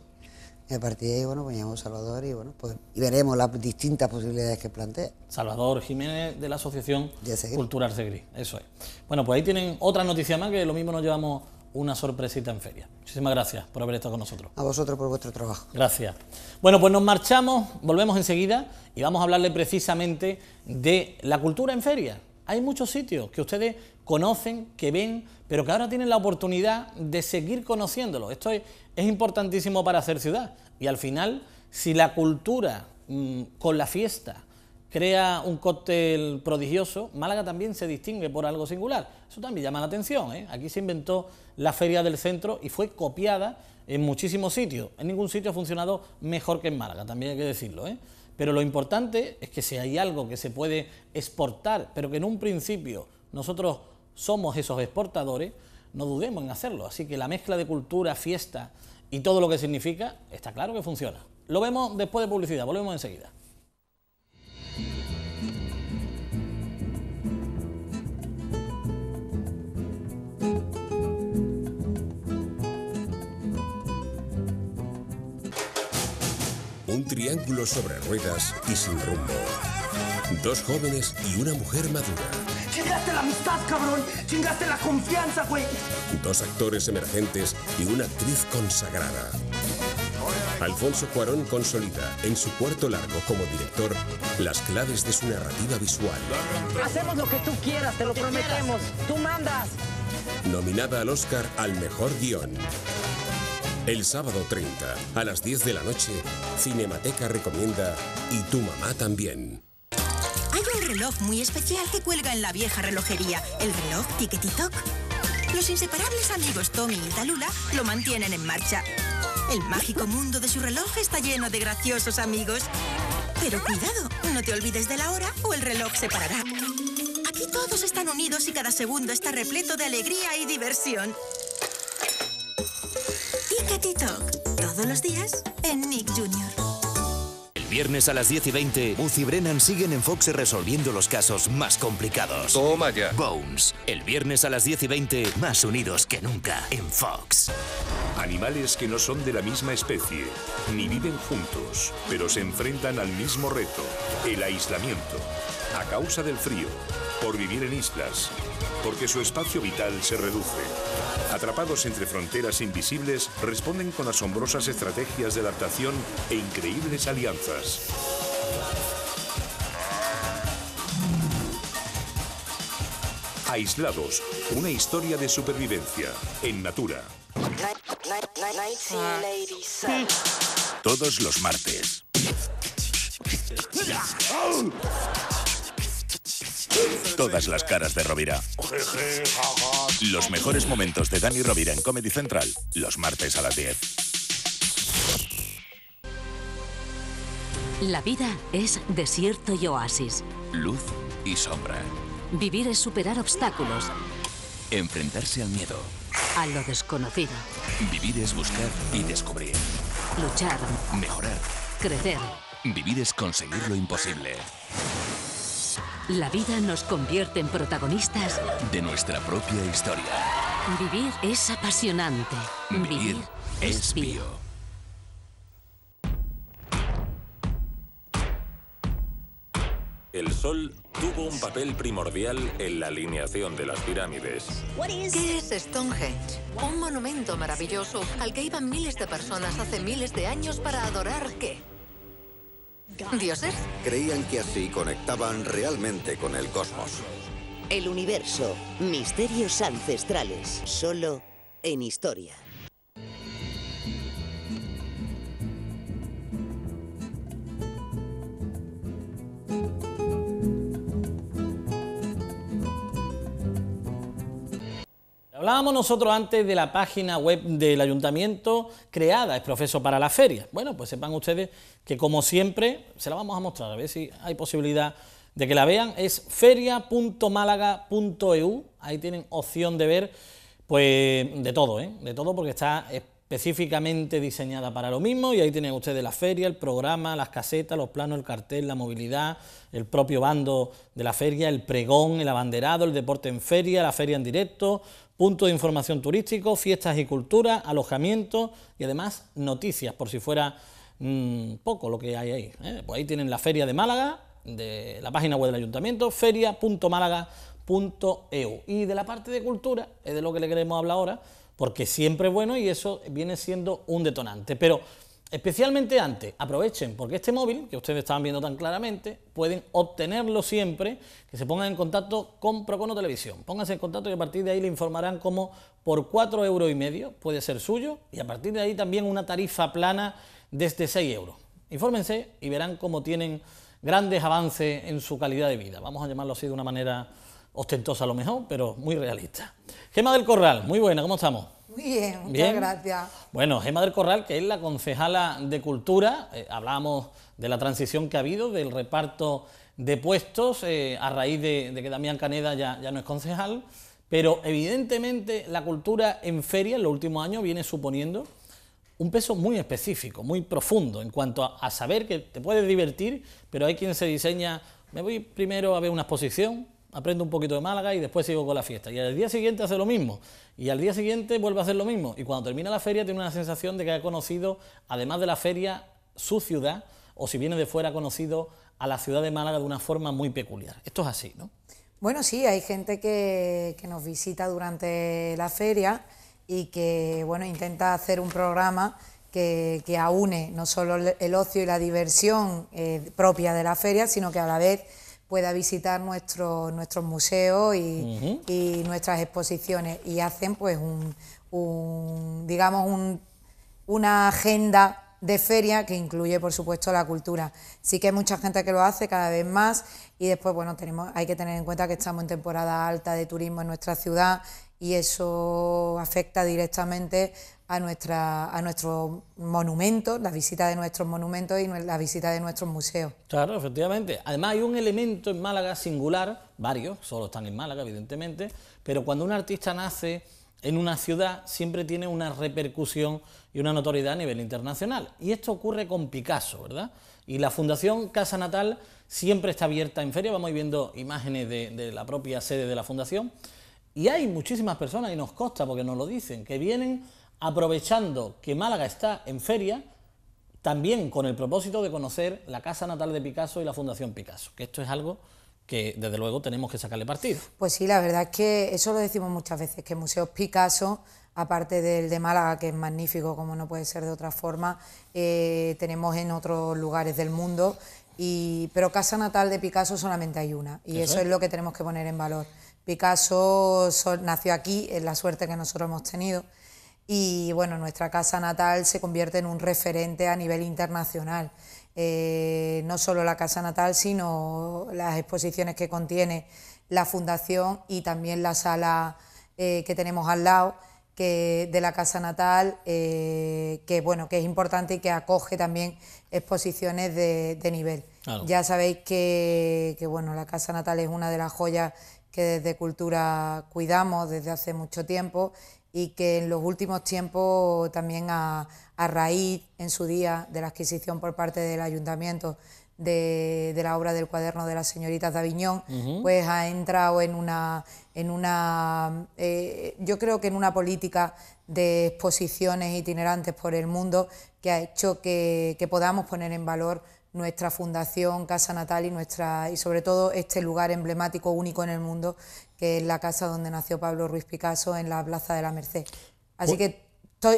y a partir de ahí, bueno, pues Salvador y bueno, pues y veremos las distintas posibilidades que plantea. Salvador Jiménez de la Asociación Cultura gris eso es. Bueno, pues ahí tienen otra noticia más que lo mismo nos llevamos una sorpresita en feria. Muchísimas gracias por haber estado con nosotros. A vosotros por vuestro trabajo. Gracias. Bueno, pues nos marchamos, volvemos enseguida y vamos a hablarle precisamente de la cultura en feria. Hay muchos sitios que ustedes conocen, que ven, pero que ahora tienen la oportunidad de seguir conociéndolo. Esto es, importantísimo para hacer ciudad. Y al final, si la cultura mm, con la fiesta crea un cóctel prodigioso, Málaga también se distingue por algo singular. Eso también llama la atención. ¿eh? Aquí se inventó la feria del centro y fue copiada en muchísimos sitios. En ningún sitio ha funcionado mejor que en Málaga, también hay que decirlo. ¿eh? Pero lo importante es que si hay algo que se puede exportar, pero que en un principio nosotros somos esos exportadores, no dudemos en hacerlo. Así que la mezcla de cultura, fiesta y todo lo que significa, está claro que funciona. Lo vemos después de publicidad, volvemos enseguida. Un triángulo sobre ruedas y sin rumbo. Dos jóvenes y una mujer madura Chingaste la amistad, cabrón. Chingaste la confianza, güey. Dos actores emergentes y una actriz consagrada. Alfonso Cuarón consolida en su cuarto largo como director las claves de su narrativa visual. Hacemos lo que tú quieras, te lo prometemos. Tú mandas. Nominada al Oscar al mejor guión. El sábado 30, a las 10 de la noche, Cinemateca recomienda Y tu mamá también. Hay un reloj muy especial que cuelga en la vieja relojería, el reloj Talk. Los inseparables amigos Tommy y Talula lo mantienen en marcha. El mágico mundo de su reloj está lleno de graciosos amigos. Pero cuidado, no te olvides de la hora o el reloj se parará. Aquí todos están unidos y cada segundo está repleto de alegría y diversión. Toc. todos los días en Nick Jr. Viernes a las 10 y 20, Uzi Brennan siguen en Fox resolviendo los casos más complicados. Toma ya. Bones. El viernes a las 10 y 20, más unidos que nunca en Fox. Animales que no son de la misma especie, ni viven juntos, pero se enfrentan al mismo reto, el aislamiento a causa del frío, por vivir en islas, porque su espacio vital se reduce. Atrapados entre fronteras invisibles, responden con asombrosas estrategias de adaptación e increíbles alianzas. Aislados, una historia de supervivencia en Natura. Todos los martes. Todas las caras de Rovira. Los mejores momentos de Dani Rovira en Comedy Central, los martes a las 10. La vida es desierto y oasis. Luz y sombra. Vivir es superar obstáculos. Enfrentarse al miedo. A lo desconocido. Vivir es buscar y descubrir. Luchar. Mejorar. Crecer. Vivir es conseguir lo imposible. La vida nos convierte en protagonistas de nuestra propia historia. Vivir es apasionante. Vivir, es bio. El sol tuvo un papel primordial en la alineación de las pirámides. ¿Qué es Stonehenge? Un monumento maravilloso al que iban miles de personas hace miles de años para adorar qué? ¿Dioses? Creían que así conectaban realmente con el cosmos. El universo, misterios ancestrales, solo en historia. Hablábamos nosotros antes de la página web del ayuntamiento creada, es profeso para la feria. Bueno, pues sepan ustedes que como siempre se la vamos a mostrar, a ver si hay posibilidad de que la vean. Es feria.málaga.eu, ahí tienen opción de ver pues de todo, ¿eh? de todo porque está específicamente diseñada para lo mismo y ahí tienen ustedes la feria, el programa, las casetas, los planos, el cartel, la movilidad, el propio bando de la feria, el pregón, el abanderado, el deporte en feria, la feria en directo, Punto de información turístico, fiestas y cultura, alojamiento y además noticias, por si fuera mm, poco lo que hay ahí. ¿eh? Pues ahí tienen la Feria de Málaga, de la página web del Ayuntamiento, feria.málaga.eu. Y de la parte de cultura, es de lo que le queremos hablar ahora, porque siempre es bueno y eso viene siendo un detonante. Pero Especialmente antes, aprovechen, porque este móvil, que ustedes estaban viendo tan claramente, pueden obtenerlo siempre que se pongan en contacto con Procono Televisión. Pónganse en contacto y a partir de ahí le informarán cómo por 4 euros y medio puede ser suyo y a partir de ahí también una tarifa plana desde 6 este euros. Infórmense y verán cómo tienen grandes avances en su calidad de vida. Vamos a llamarlo así de una manera ostentosa a lo mejor, pero muy realista. Gema del Corral, muy buena, ¿cómo estamos? bien, muchas gracias. Bueno, Gema del Corral, que es la concejala de Cultura, Hablamos eh, hablábamos de la transición que ha habido, del reparto de puestos, eh, a raíz de, que Damián Caneda ya, no es concejal, pero evidentemente la cultura en feria en los últimos años viene suponiendo un peso muy específico, muy profundo, en cuanto a, a saber que te puedes divertir, pero hay quien se diseña, me voy primero a ver una exposición, aprendo un poquito de Málaga y después sigo con la fiesta. Y al día siguiente hace lo mismo. Y al día siguiente vuelve a hacer lo mismo. Y cuando termina la feria tiene una sensación de que ha conocido, además de la feria, su ciudad, o si viene de fuera, ha conocido a la ciudad de Málaga de una forma muy peculiar. Esto es así, ¿no? Bueno, sí, hay gente que, nos visita durante la feria y que, bueno, intenta hacer un programa que, aúne no solo el ocio y la diversión eh, propia de la feria, sino que a la vez pueda visitar nuestro, nuestros museos y, nuestras exposiciones y hacen pues un, digamos una agenda de feria que incluye por supuesto la cultura. Sí que hay mucha gente que lo hace cada vez más y después bueno tenemos hay que tener en cuenta que estamos en temporada alta de turismo en nuestra ciudad y eso afecta directamente a, nuestra, a nuestros monumentos, la visita de nuestros monumentos y la visita de nuestros museos. Claro, efectivamente. Además hay un elemento en Málaga singular, varios, solo están en Málaga evidentemente, pero cuando un artista nace en una ciudad siempre tiene una repercusión y una notoriedad a nivel internacional. Y esto ocurre con Picasso, ¿verdad? Y la Fundación Casa Natal siempre está abierta en feria, vamos viendo imágenes de la propia sede de la Fundación. Y hay muchísimas personas, y nos consta porque nos lo dicen, que vienen aprovechando que Málaga está en feria, también con el propósito de conocer la casa natal de Picasso y la Fundación Picasso, que esto es algo que desde luego tenemos que sacarle partido. Pues sí, la verdad es que eso lo decimos muchas veces, que Museos Picasso, aparte del de Málaga, que es magnífico, como no puede ser de otra forma, eh, tenemos en otros lugares del mundo, pero casa natal de Picasso solamente hay una, y eso, es lo que tenemos que poner en valor. Picasso nació aquí, es la suerte que nosotros hemos tenido, y bueno, nuestra casa natal se convierte en un referente a nivel internacional. Eh, no solo la casa natal, sino las exposiciones que contiene la fundación y también la sala eh, que tenemos al lado que, de la casa natal, eh, que bueno, que es importante y que acoge también exposiciones de, nivel. Ya sabéis que, que, bueno, la casa natal es una de las joyas que desde Cultura cuidamos desde hace mucho tiempo y que en los últimos tiempos también a, raíz en su día de la adquisición por parte del ayuntamiento de, la obra del cuaderno de las señoritas de Aviñón, pues ha entrado en una, en una eh, yo creo que en una política de exposiciones itinerantes por el mundo que ha hecho que podamos poner en valor nuestra fundación Casa Natal y, nuestra, y sobre todo este lugar emblemático, único en el mundo, que es la casa donde nació Pablo Ruiz Picasso en la Plaza de la Merced. Así pues que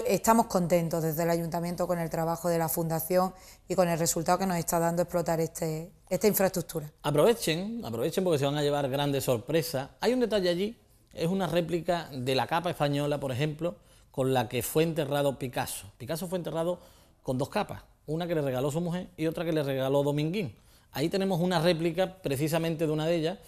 estamos contentos desde el ayuntamiento con el trabajo de la fundación y con el resultado que nos está dando explotar este, esta infraestructura. Aprovechen, aprovechen porque se van a llevar grandes sorpresas. Hay un detalle allí, es una réplica de la capa española, por ejemplo, con la que fue enterrado Picasso. Picasso fue enterrado con dos capas, una que le regaló su mujer y otra que le regaló Dominguín. Ahí tenemos una réplica precisamente de una de ellas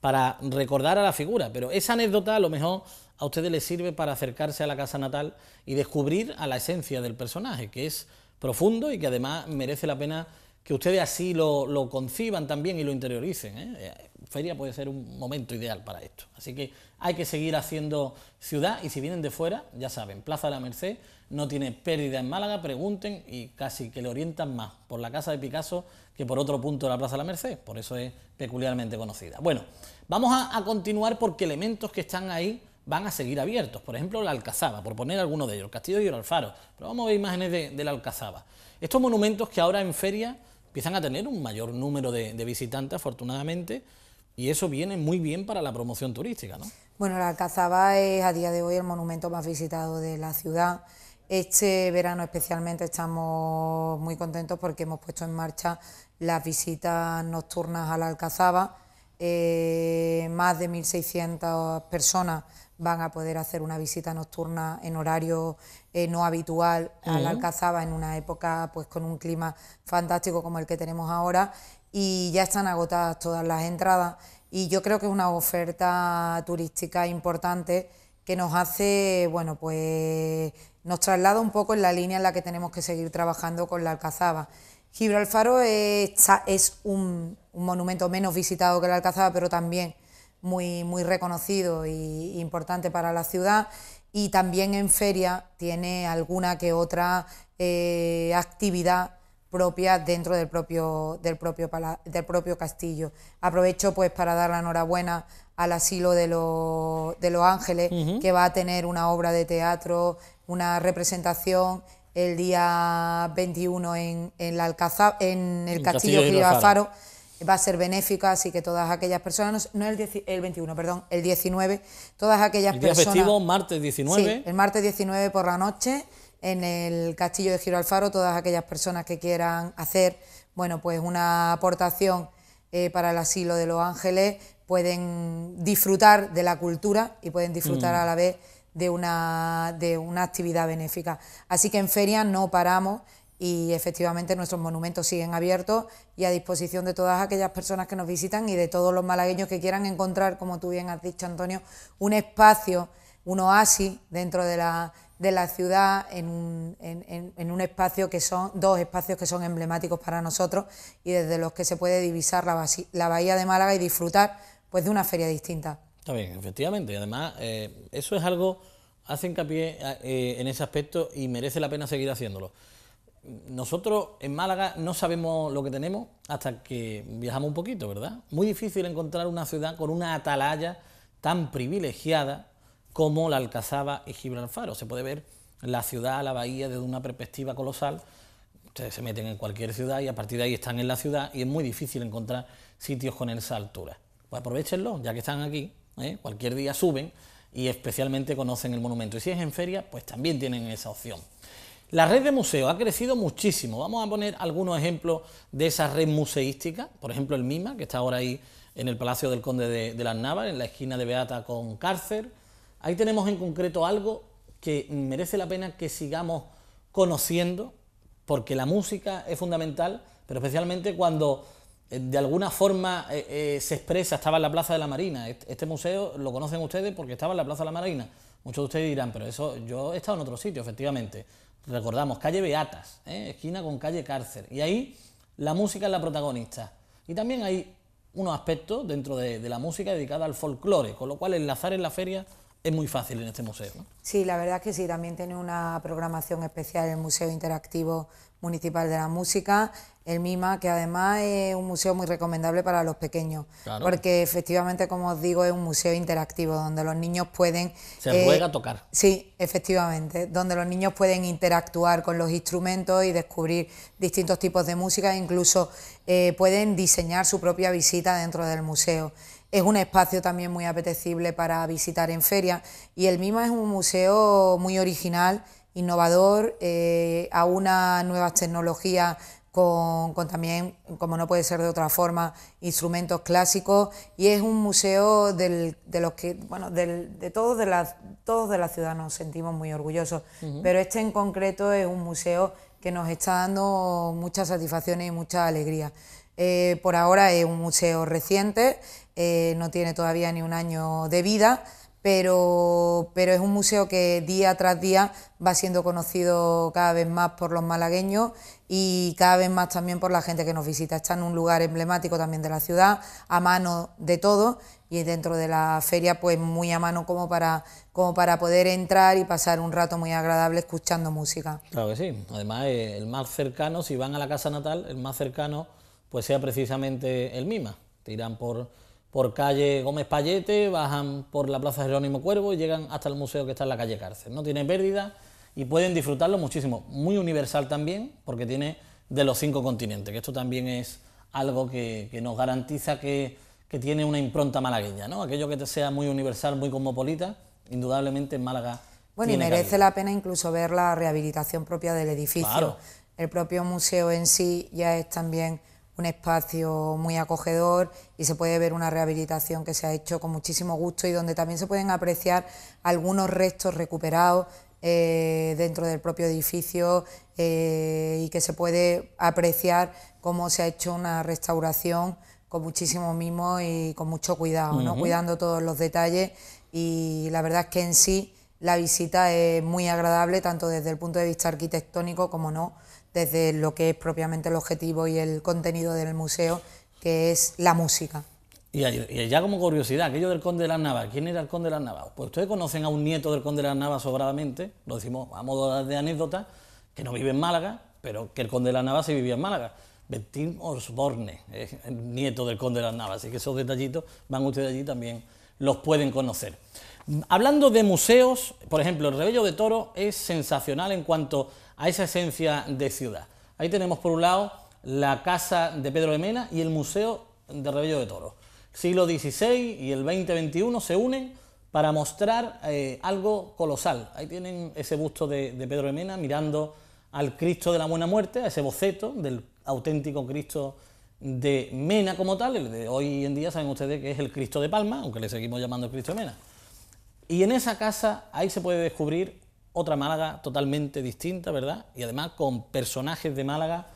para recordar a la figura, pero esa anécdota a lo mejor a ustedes les sirve para acercarse a la casa natal y descubrir a la esencia del personaje, que es profundo y que además merece la pena que ustedes así lo, conciban también y lo interioricen. ¿eh? Eh, Feria puede ser un momento ideal para esto. Así que hay que seguir haciendo ciudad y si vienen de fuera, ya saben, Plaza de la Merced no tiene pérdida en Málaga, pregunten y casi que le orientan más por la casa de Picasso que por otro punto de la Plaza de la Merced, por eso es peculiarmente conocida. Bueno, vamos a, continuar porque elementos que están ahí van a seguir abiertos, por ejemplo la Alcazaba, por poner alguno de ellos, el Castillo y el Alfaro, pero vamos a ver imágenes de, la Alcazaba. Estos monumentos que ahora en feria empiezan a tener un mayor número de, de visitantes, afortunadamente, y eso viene muy bien para la promoción turística, ¿no? Bueno, la Alcazaba es a día de hoy el monumento más visitado de la ciudad. Este verano especialmente estamos muy contentos porque hemos puesto en marcha las visitas nocturnas a la Alcazaba. Eh, más de 1.600 personas van a poder hacer una visita nocturna en horario eh, no habitual a la Alcazaba en una época pues con un clima fantástico como el que tenemos ahora y ya están agotadas todas las entradas y yo creo que es una oferta turística importante que nos hace bueno pues nos traslada un poco en la línea en la que tenemos que seguir trabajando con la Alcazaba. Gibralfaro es, un, monumento menos visitado que la Alcazaba, pero también muy, muy reconocido e importante para la ciudad. Y también en feria tiene alguna que otra eh, actividad propia dentro del propio, del, propio castillo. Aprovecho pues para dar la enhorabuena al asilo de, Los Ángeles, que va a tener una obra de teatro una representación el día 21 en, la en el, castillo Castillo, Giro Alfaro, va a ser benéfica, así que todas aquellas personas, no el, el 21, perdón, el 19, todas aquellas el Festivo, martes 19. Sí, el martes 19 por la noche en el Castillo de Giro Alfaro, todas aquellas personas que quieran hacer, bueno, pues una aportación eh, para el asilo de Los Ángeles, pueden disfrutar de la cultura y pueden disfrutar mm. a la vez de una, de una actividad benéfica. Así que en ferias no paramos y efectivamente nuestros monumentos siguen abiertos y a disposición de todas aquellas personas que nos visitan y de todos los malagueños que quieran encontrar, como tú bien has dicho, Antonio, un espacio, un oasis dentro de la, de la ciudad, en un, en, un espacio que son, dos espacios que son emblemáticos para nosotros y desde los que se puede divisar la, la Bahía de Málaga y disfrutar pues de una feria distinta. Está bien, efectivamente. Además, eh, eso es algo, hace hincapié eh, en ese aspecto y merece la pena seguir haciéndolo. Nosotros en Málaga no sabemos lo que tenemos hasta que viajamos un poquito, ¿verdad? Muy difícil encontrar una ciudad con una atalaya tan privilegiada como la Alcazaba y Gibraltar. Se puede ver la ciudad, la bahía, desde una perspectiva colosal. Ustedes se meten en cualquier ciudad y a partir de ahí están en la ciudad y es muy difícil encontrar sitios con esa altura. Pues aprovechenlo, ya que están aquí, ¿eh? cualquier día suben y especialmente conocen el monumento. Y si es en feria, pues también tienen esa opción. La red de museos ha crecido muchísimo. Vamos a poner algunos ejemplos de esa red museística. Por ejemplo, el MIMA, que está ahora ahí en el Palacio del Conde de, las Navas, en la esquina de Beata con Cárcer. Ahí tenemos en concreto algo que merece la pena que sigamos conociendo, porque la música es fundamental, pero especialmente cuando eh, de alguna forma eh, eh, se expresa, estaba en la Plaza de la Marina. Este, museo lo conocen ustedes porque estaba en la Plaza de la Marina. Muchos de ustedes dirán, pero eso yo he estado en otro sitio, efectivamente. Recordamos, calle Beatas, esquina con calle Cárcer. Y ahí la música es la protagonista. Y también hay unos aspectos dentro de, la música dedicada al folclore, con lo cual enlazar en la feria es muy fácil en este museo. Sí, la verdad es que sí, también tiene una programación especial el Museo Interactivo Municipal de la Música, el MIMA, que además es un museo muy recomendable para los pequeños, porque efectivamente, como os digo, es un museo interactivo donde los niños pueden... Se juega eh, a tocar. Sí, efectivamente, donde los niños pueden interactuar con los instrumentos y descubrir distintos tipos de música, e incluso eh, pueden diseñar su propia visita dentro del museo. Es un espacio también muy apetecible para visitar en feria y el MIMA es un museo muy original, innovador, eh, a unas nuevas tecnologías con, también, como no puede ser de otra forma, instrumentos clásicos y es un museo de los que, bueno, de, todos de, la, todos de la ciudad nos sentimos muy orgullosos, pero este en concreto es un museo que nos está dando muchas satisfacciones y mucha alegría. Eh, por ahora es un museo reciente, eh, no tiene todavía ni un año de vida, pero, pero es un museo que día tras día va siendo conocido cada vez más por los malagueños y cada vez más también por la gente que nos visita. Está en un lugar emblemático también de la ciudad, a mano de todos y dentro de la feria pues muy a mano como para, como para poder entrar y pasar un rato muy agradable escuchando música. Claro que sí, además eh, el más cercano, si van a la casa natal, el más cercano pues sea precisamente el MIMA. ...tiran por, por calle Gómez Payete, bajan por la Plaza Jerónimo Cuervo y llegan hasta el museo que está en la calle Cárcel. No tiene pérdida y pueden disfrutarlo muchísimo. Muy universal también, porque tiene de los cinco continentes, que esto también es algo que, nos garantiza que, tiene una impronta malagueña, ¿no? Aquello que sea muy universal, muy cosmopolita, indudablemente en Málaga. Bueno, y merece la pena incluso ver la rehabilitación propia del edificio. El propio museo en sí ya es también un espacio muy acogedor y se puede ver una rehabilitación que se ha hecho con muchísimo gusto y donde también se pueden apreciar algunos restos recuperados eh, dentro del propio edificio eh, y que se puede apreciar cómo se ha hecho una restauración con muchísimo mimo y con mucho cuidado, cuidando todos los detalles y la verdad es que en sí la visita es muy agradable tanto desde el punto de vista arquitectónico como no desde lo que es propiamente el objetivo y el contenido del museo, que es la música. Y, ya como curiosidad, aquello del conde de las Navas, ¿quién era el conde de las Navas? Pues ustedes conocen a un nieto del conde de las Navas sobradamente, lo decimos a modo de anécdota, que no vive en Málaga, pero que el conde de las Navas sí vivía en Málaga. Bertín Osborne el nieto del conde de las Navas, así que esos detallitos van ustedes allí también, los pueden conocer. Hablando de museos, por ejemplo, el Rebello de Toro es sensacional en cuanto a esa esencia de ciudad. Ahí tenemos por un lado la casa de Pedro de Mena y el Museo del Rebello de Toro siglo XVI y el 2021 se unen para mostrar eh, algo colosal. Ahí tienen ese busto de, Pedro de Mena mirando al Cristo de la Buena Muerte, a ese boceto del auténtico Cristo de Mena como tal. El de hoy en día saben ustedes que es el Cristo de Palma, aunque le seguimos llamando el Cristo de Mena. Y en esa casa ahí se puede descubrir otra Málaga totalmente distinta, ¿verdad? Y además con personajes de Málaga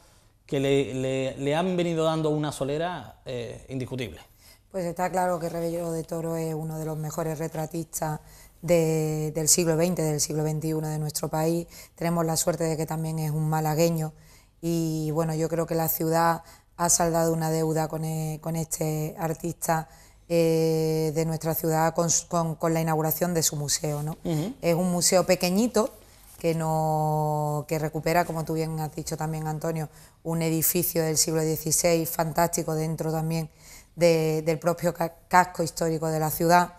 que le, han venido dando una solera eh, indiscutible. Pues está claro que Rebello de Toro es uno de los mejores retratistas del siglo XX, del siglo XXI de nuestro país. Tenemos la suerte de que también es un malagueño y bueno, yo creo que la ciudad ha saldado una deuda con, e, este artista eh, de nuestra ciudad con, la inauguración de su museo. ¿no? Es un museo pequeñito, que, no, que recupera, como tú bien has dicho también, Antonio, un edificio del siglo XVI fantástico dentro también del propio casco histórico de la ciudad.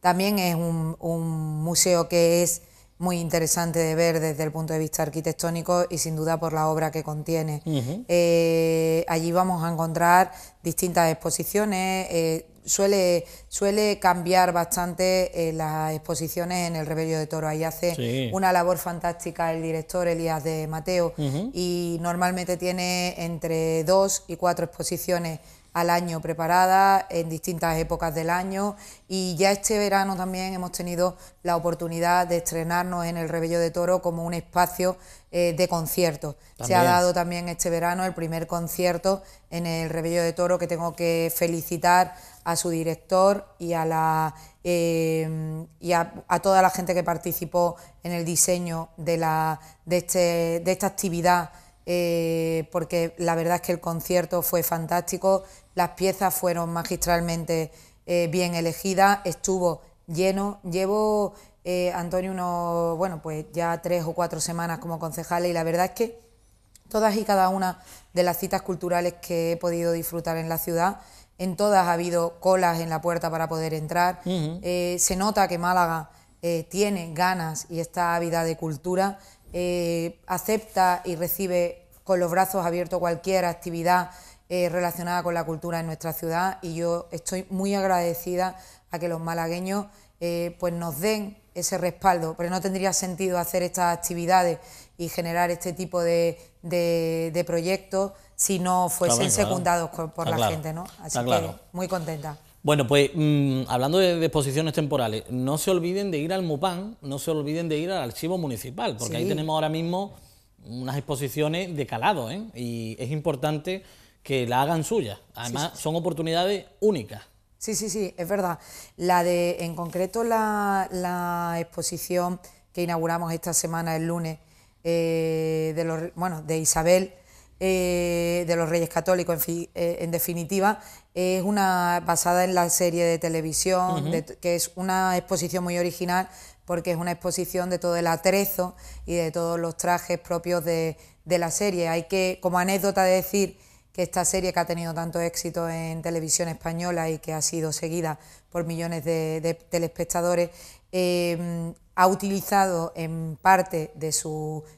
También es un, museo que es muy interesante de ver desde el punto de vista arquitectónico y sin duda por la obra que contiene. Eh, allí vamos a encontrar distintas exposiciones. Eh, suele, suele cambiar bastante eh, las exposiciones en el Rebello de Toro. Ahí hace una labor fantástica el director Elías de Mateo y normalmente tiene entre dos y cuatro exposiciones al año preparada en distintas épocas del año y ya este verano también hemos tenido la oportunidad de estrenarnos en el Rebello de Toro como un espacio eh, de conciertos. Se ha dado también este verano el primer concierto en el Rebello de Toro que tengo que felicitar a su director y a la eh, y a, toda la gente que participó en el diseño de la de, este, de esta actividad eh, porque la verdad es que el concierto fue fantástico, las piezas fueron magistralmente eh, bien elegidas, estuvo lleno, llevo eh, Antonio unos, bueno, pues ya tres o cuatro semanas como concejal y la verdad es que todas y cada una de las citas culturales que he podido disfrutar en la ciudad, en todas ha habido colas en la puerta para poder entrar. se nota que Málaga tiene ganas y está ávida de cultura, acepta y recibe con los brazos abiertos a cualquier actividad eh, relacionada con la cultura en nuestra ciudad y yo estoy muy agradecida a que los malagueños eh, pues nos den ese respaldo, pero no tendría sentido hacer estas actividades y generar este tipo de, de, proyectos si no fuesen secundados por la gente, ¿no? Así que muy contenta. Bueno, pues mm, hablando de, exposiciones temporales, no se olviden de ir al MUPAN, no se olviden de ir al archivo municipal, porque ahí tenemos ahora mismo unas exposiciones de calado, ¿eh? y es importante que la hagan suya. Además, son oportunidades únicas. Sí, sí, sí, es verdad. La de, en concreto, la, exposición que inauguramos esta semana, el lunes, eh, de los, bueno, de Isabel, eh, de los Reyes Católicos, en, definitiva, es una basada en la serie de televisión, que es una exposición muy original porque es una exposición de todo el atrezo y de todos los trajes propios de, la serie. Hay que, como anécdota, decir que esta serie que ha tenido tanto éxito en televisión española y que ha sido seguida por millones de, telespectadores, em, ha utilizado en parte de su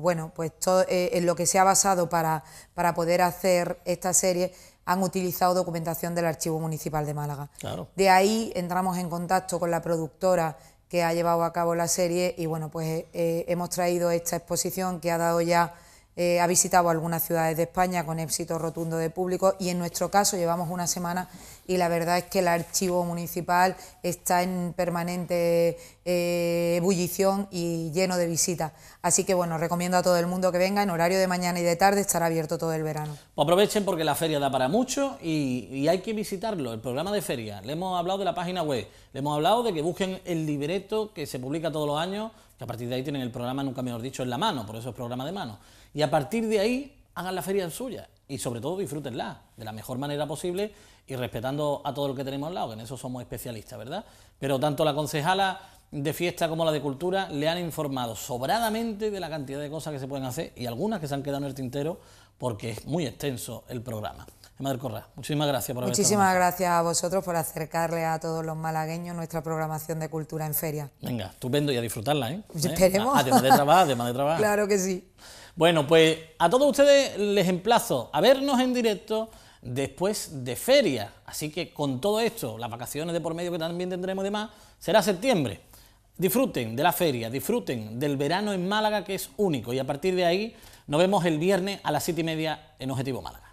bueno pues todo, eh, en lo que se ha basado para, para poder hacer esta serie han utilizado documentación del Archivo Municipal de Málaga. De ahí entramos en contacto con la productora que ha llevado a cabo la serie y bueno, pues eh, eh, hemos traído esta exposición que ha dado ya eh, ha visitado algunas ciudades de España con éxito rotundo de público y en nuestro caso llevamos una semana y la verdad es que el archivo municipal está en permanente eh, ebullición y lleno de visitas. Así que bueno, recomiendo a todo el mundo que venga en horario de mañana y de tarde, estará abierto todo el verano. Pues aprovechen porque la feria da para mucho y, y hay que visitarlo, el programa de feria. Le hemos hablado de la página web, le hemos hablado de que busquen el libreto que se publica todos los años, que a partir de ahí tienen el programa, nunca mejor dicho, en la mano, por eso es programa de mano. Y a partir de ahí, hagan la feria suya y sobre todo disfrútenla de la mejor manera posible y respetando a todo lo que tenemos al lado, que en eso somos especialistas, ¿verdad? Pero tanto la concejala de fiesta como la de cultura le han informado sobradamente de la cantidad de cosas que se pueden hacer y algunas que se han quedado en el tintero porque es muy extenso el programa. Madre corra muchísimas gracias por haber Muchísimas gracias a vosotros por acercarle a todos los malagueños nuestra programación de cultura en feria. Venga, estupendo y a disfrutarla, ¿eh? Esperemos. Además de trabajo, además de trabajo. [laughs] claro que sí. Bueno, pues a todos ustedes les emplazo a vernos en directo después de feria. Así que con todo esto, las vacaciones de por medio que también tendremos de más, será septiembre. Disfruten de la feria, disfruten del verano en Málaga que es único y a partir de ahí nos vemos el viernes a las 7 y media en Objetivo Málaga.